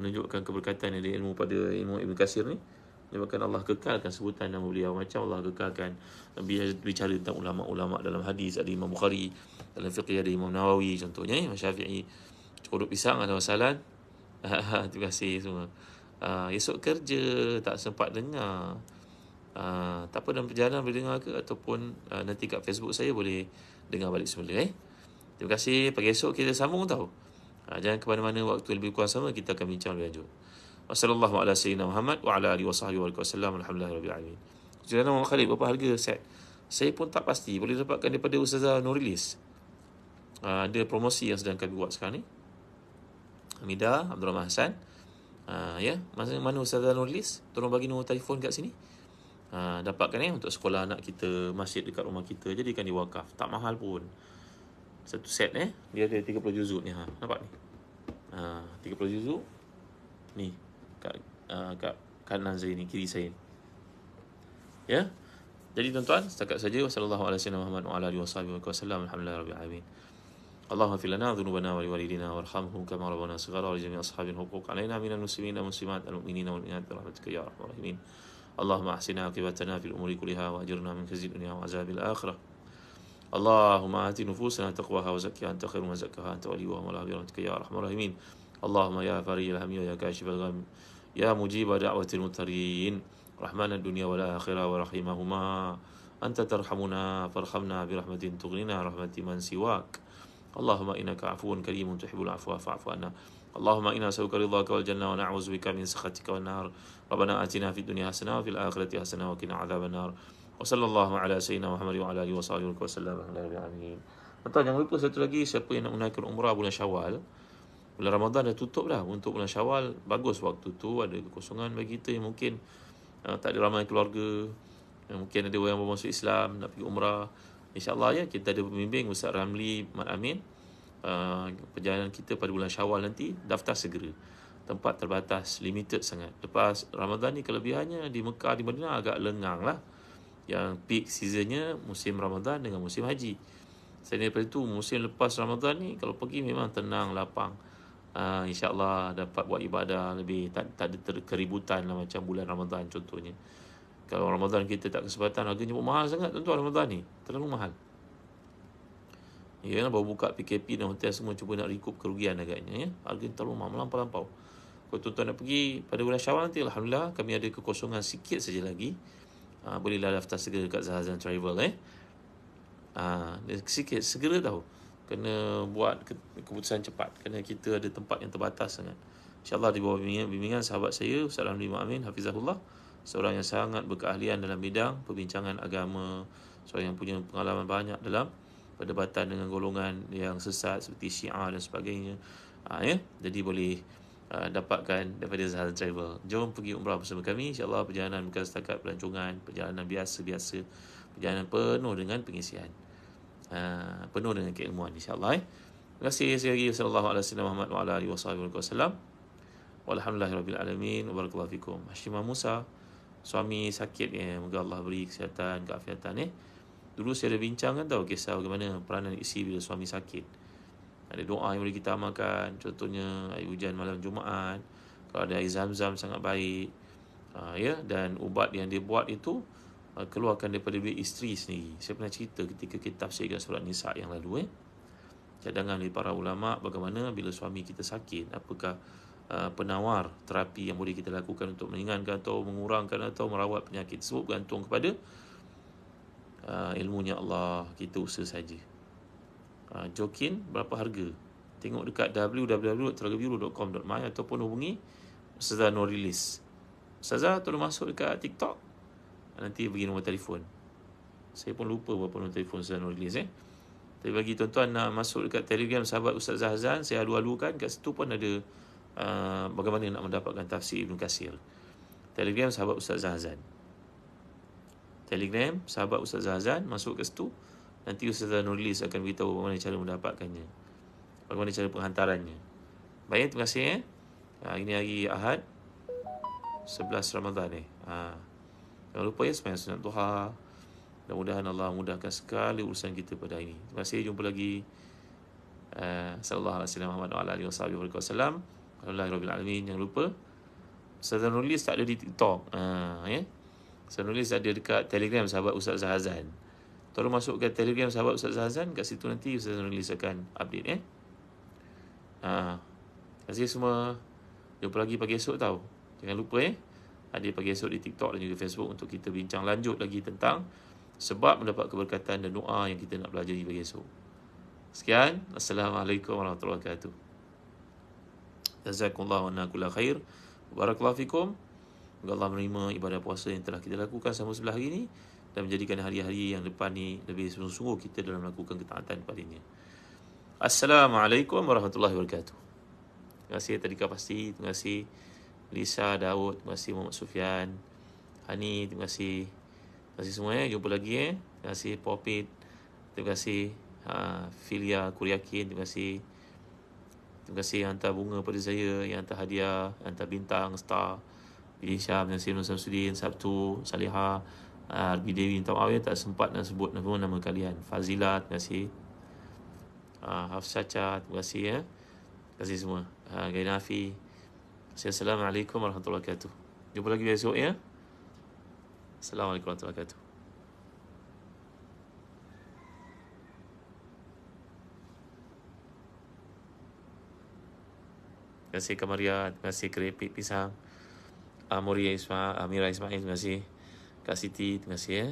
Menunjukkan keberkatan dari ilmu pada ilmu Ibn Kasir ni Bahkan Allah kekalkan sebutan nama beliau Macam Allah kekalkan Bicara tentang ulama-ulama dalam hadis Ada Imam Bukhari Dalam fiqh ada Imam Nawawi Contohnya Imam Syafi'i Cukup pisang atau lah salan Terima kasih semua uh, Esok kerja Tak sempat dengar uh, Tak apa dalam perjalanan boleh dengar ke Ataupun uh, nanti kat Facebook saya boleh Dengar balik semula eh Terima kasih Pagi esok kita sambung tau uh, Jangan ke mana-mana Waktu lebih kurang sama Kita akan bincang lebih lanjut Wassalamualaikum warahmatullahi wabarakatuh. Wa ala alihi wa sahbihi wa sallam. Alhamdulillahirabbil alamin. Jelana Muhammad Khalid berapa harga set? Saya pun tak pasti boleh dapatkan daripada Ustazah Nurilis. Uh, ah, ada promosi yang sedang kami buat sekarang ni. Hamida Abdul Rahman Hasan. Ah, ya, yeah. mana Ustazah Nurilis? Tolong bagi nombor telefon kat sini. Uh, dapatkan eh untuk sekolah anak kita, masjid dekat rumah kita. jadi di wakaf. Tak mahal pun. Satu set eh. Dia ada 30 juzuk ni ha. Nampak ni. Ha, uh, 30 juzuk. Ni kat kanan saya ni, kiri saya. Ya. Jadi tuan-tuan, setakat saja wasallallahu alaihi wasallam Muhammad wa alihi wasallam alhamdulillah rabbil alamin. اللهم اغفر لنا ذنوبنا ولوالدينا وارحمهم كما ربنا صغارا ولجميع اصحاب الحقوق علينا من المسلمين والمسلمات المؤمنين والمؤمنات برحمتك يا ارحم الراحمين اللهم احسن عاقبتنا في الامور كلها واجرنا من خزي الدنيا وعذاب الاخره اللهم ات نفوسنا تقواها وزكها انت خير من زكاها انت وليها ومولاها برحمتك يا ارحم الراحمين اللهم يا فارج الهم يا كاشف الغم Ya mujib da'watil mutariin Rahman dunia wal akhirah wa rahimahuma Anta tarhamuna farhamna birahmatin tughnina rahmati man siwak Allahumma innaka afuun karimun tuhibbul afwa fa'fu anna اللهم انا نسالك رضاك والجنه ونعوذ بك من سخطك والنار ربنا اتنا في الدنيا حسنه وفي الاخره حسنه وقنا عذاب النار وصلى الله على سيدنا محمد وعلى اله وصحبه وسلم على نبينا محمد jangan lupa satu lagi siapa yang nak menunaikan umrah bulan Syawal Bulan Ramadan dah tutup dah Untuk bulan syawal Bagus waktu tu Ada kekosongan bagi kita Yang mungkin uh, Tak ada ramai keluarga yang Mungkin ada orang yang masuk Islam Nak pergi umrah InsyaAllah ya Kita ada pembimbing Ustaz Ramli Mat Amin uh, Perjalanan kita pada bulan syawal nanti Daftar segera Tempat terbatas Limited sangat Lepas Ramadan ni kelebihannya Di Mekah, di Madinah Agak lengang lah Yang peak seasonnya Musim Ramadan dengan musim haji Selain daripada itu Musim lepas Ramadan ni Kalau pergi memang tenang, lapang uh, insyaallah dapat buat ibadah lebih tak, tak ada keributan lah macam bulan Ramadan contohnya kalau Ramadan kita tak kesempatan harganya pun mahal sangat tuan Ramadan ni terlalu mahal ya kan baru buka PKP dan hotel semua cuba nak recoup kerugian agaknya ya harga terlalu mahal melampau-lampau kalau tuan-tuan nak pergi pada bulan Syawal nanti alhamdulillah kami ada kekosongan sikit saja lagi uh, bolehlah daftar segera kat Zahazan Travel eh uh, sikit segera tau kena buat keputusan cepat kerana kita ada tempat yang terbatas sangat Insya Allah di bawah bimbingan, bimbingan sahabat saya Ustaz Ramli Amin Hafizahullah seorang yang sangat berkeahlian dalam bidang perbincangan agama seorang yang punya pengalaman banyak dalam perdebatan dengan golongan yang sesat seperti Syiah dan sebagainya ha, ya? jadi boleh uh, dapatkan daripada Zahal Travel jom pergi umrah bersama kami Insya Allah perjalanan bukan setakat pelancongan perjalanan biasa-biasa perjalanan penuh dengan pengisian Ah, penuh dengan keilmuan insyaallah eh. Terima kasih sekali lagi sallallahu alaihi wasallam Muhammad wa ala alihi wasallam. Walhamdulillah rabbil alamin barakallahu fikum. Hashim Musa suami sakit ya. Eh. Moga Allah beri kesihatan, keafiatan eh. Dulu saya ada bincang kan tahu kisah bagaimana peranan isteri bila suami sakit. Ada doa yang boleh kita amalkan. Contohnya air hujan malam Jumaat. Kalau ada air zam-zam sangat baik. Uh, ya dan ubat yang dia buat itu Eh, keluarkan daripada duit isteri sendiri. Saya pernah cerita ketika kita tafsirkan surat Nisa yang lalu eh. Cadangan dari para ulama bagaimana bila suami kita sakit, apakah uh, penawar terapi yang boleh kita lakukan untuk meringankan atau mengurangkan atau merawat penyakit tersebut bergantung kepada uh, ilmunya Allah. Kita usah saja. Uh, jokin berapa harga? Tengok dekat www.tragabiru.com.my ataupun hubungi Ustazah Nurilis. Ustazah, tolong masuk dekat TikTok nanti bagi nombor telefon. Saya pun lupa berapa nombor telefon Ustaz Nur Iblis eh. Tapi bagi tuan-tuan nak masuk dekat telegram sahabat Ustaz Zahzan, saya alu-alukan kat situ pun ada uh, bagaimana nak mendapatkan tafsir Ibn Kasir. Telegram sahabat Ustaz Zahzan. Telegram sahabat Ustaz Zahzan, masuk ke situ. Nanti Ustaz Zahzan Nurlis akan beritahu bagaimana cara mendapatkannya. Bagaimana cara penghantarannya. Baik, terima kasih eh. Uh, ini hari Ahad. 11 Ramadhan eh. Uh. Jangan lupa ya sembahyang sunat duha. Dan mudahan Allah mudahkan sekali urusan kita pada hari ini. Terima kasih jumpa lagi. Assalamualaikum eh, warahmatullahi wabarakatuh. Muhammad alaihi wasallam. Alhamdulillah rabbil alamin. Jangan lupa Ustaz Nulis tak ada di TikTok. Ha, ya. Ustaz Nulis ada dekat Telegram sahabat Ustaz Zahazan. Tolong masuk ke Telegram sahabat Ustaz Zahazan. Kat situ nanti Ustaz Nulis akan update. Ya. Ha. Terima kasih semua. Jumpa lagi pagi esok tau. Jangan lupa ya hadir pagi esok di TikTok dan juga Facebook untuk kita bincang lanjut lagi tentang sebab mendapat keberkatan dan doa yang kita nak belajar di pagi esok. Sekian. Assalamualaikum warahmatullahi wabarakatuh. Jazakumullah wa nakula khair. Barakallahu fikum. Moga Allah menerima ibadah puasa yang telah kita lakukan sama sebelah hari ini dan menjadikan hari-hari yang depan ni lebih sungguh-sungguh kita dalam melakukan ketaatan ini. Assalamualaikum warahmatullahi wabarakatuh. Terima kasih tadi kau pasti. Terima kasih. Lisa, Daud, terima kasih Muhammad Sufian. Hani, terima kasih. Terima kasih semua eh. Jumpa lagi eh. Terima kasih Popit. Terima kasih uh, Filia Kuryakin. Terima kasih. Terima kasih yang hantar bunga pada saya. Yang hantar hadiah. Yang hantar bintang, star. Bidi Syah, Terima kasih Nur Samsudin. Sabtu, Saliha. Arbi uh, Dewi, minta maaf eh. Tak sempat nak sebut nama, nama kalian. Fazila, terima kasih. Uh, ha, Hafsacha, terima kasih eh. Terima kasih semua. Uh, ha, Gainafi. Terima Assalamualaikum warahmatullahi wabarakatuh. Jumpa lagi esok ya. Assalamualaikum warahmatullahi wabarakatuh. Terima kasih Kamaria, terima kasih Keripik Pisang, amuri Ismail, Amira Ismail, terima kasih Kak Siti, terima kasih ya.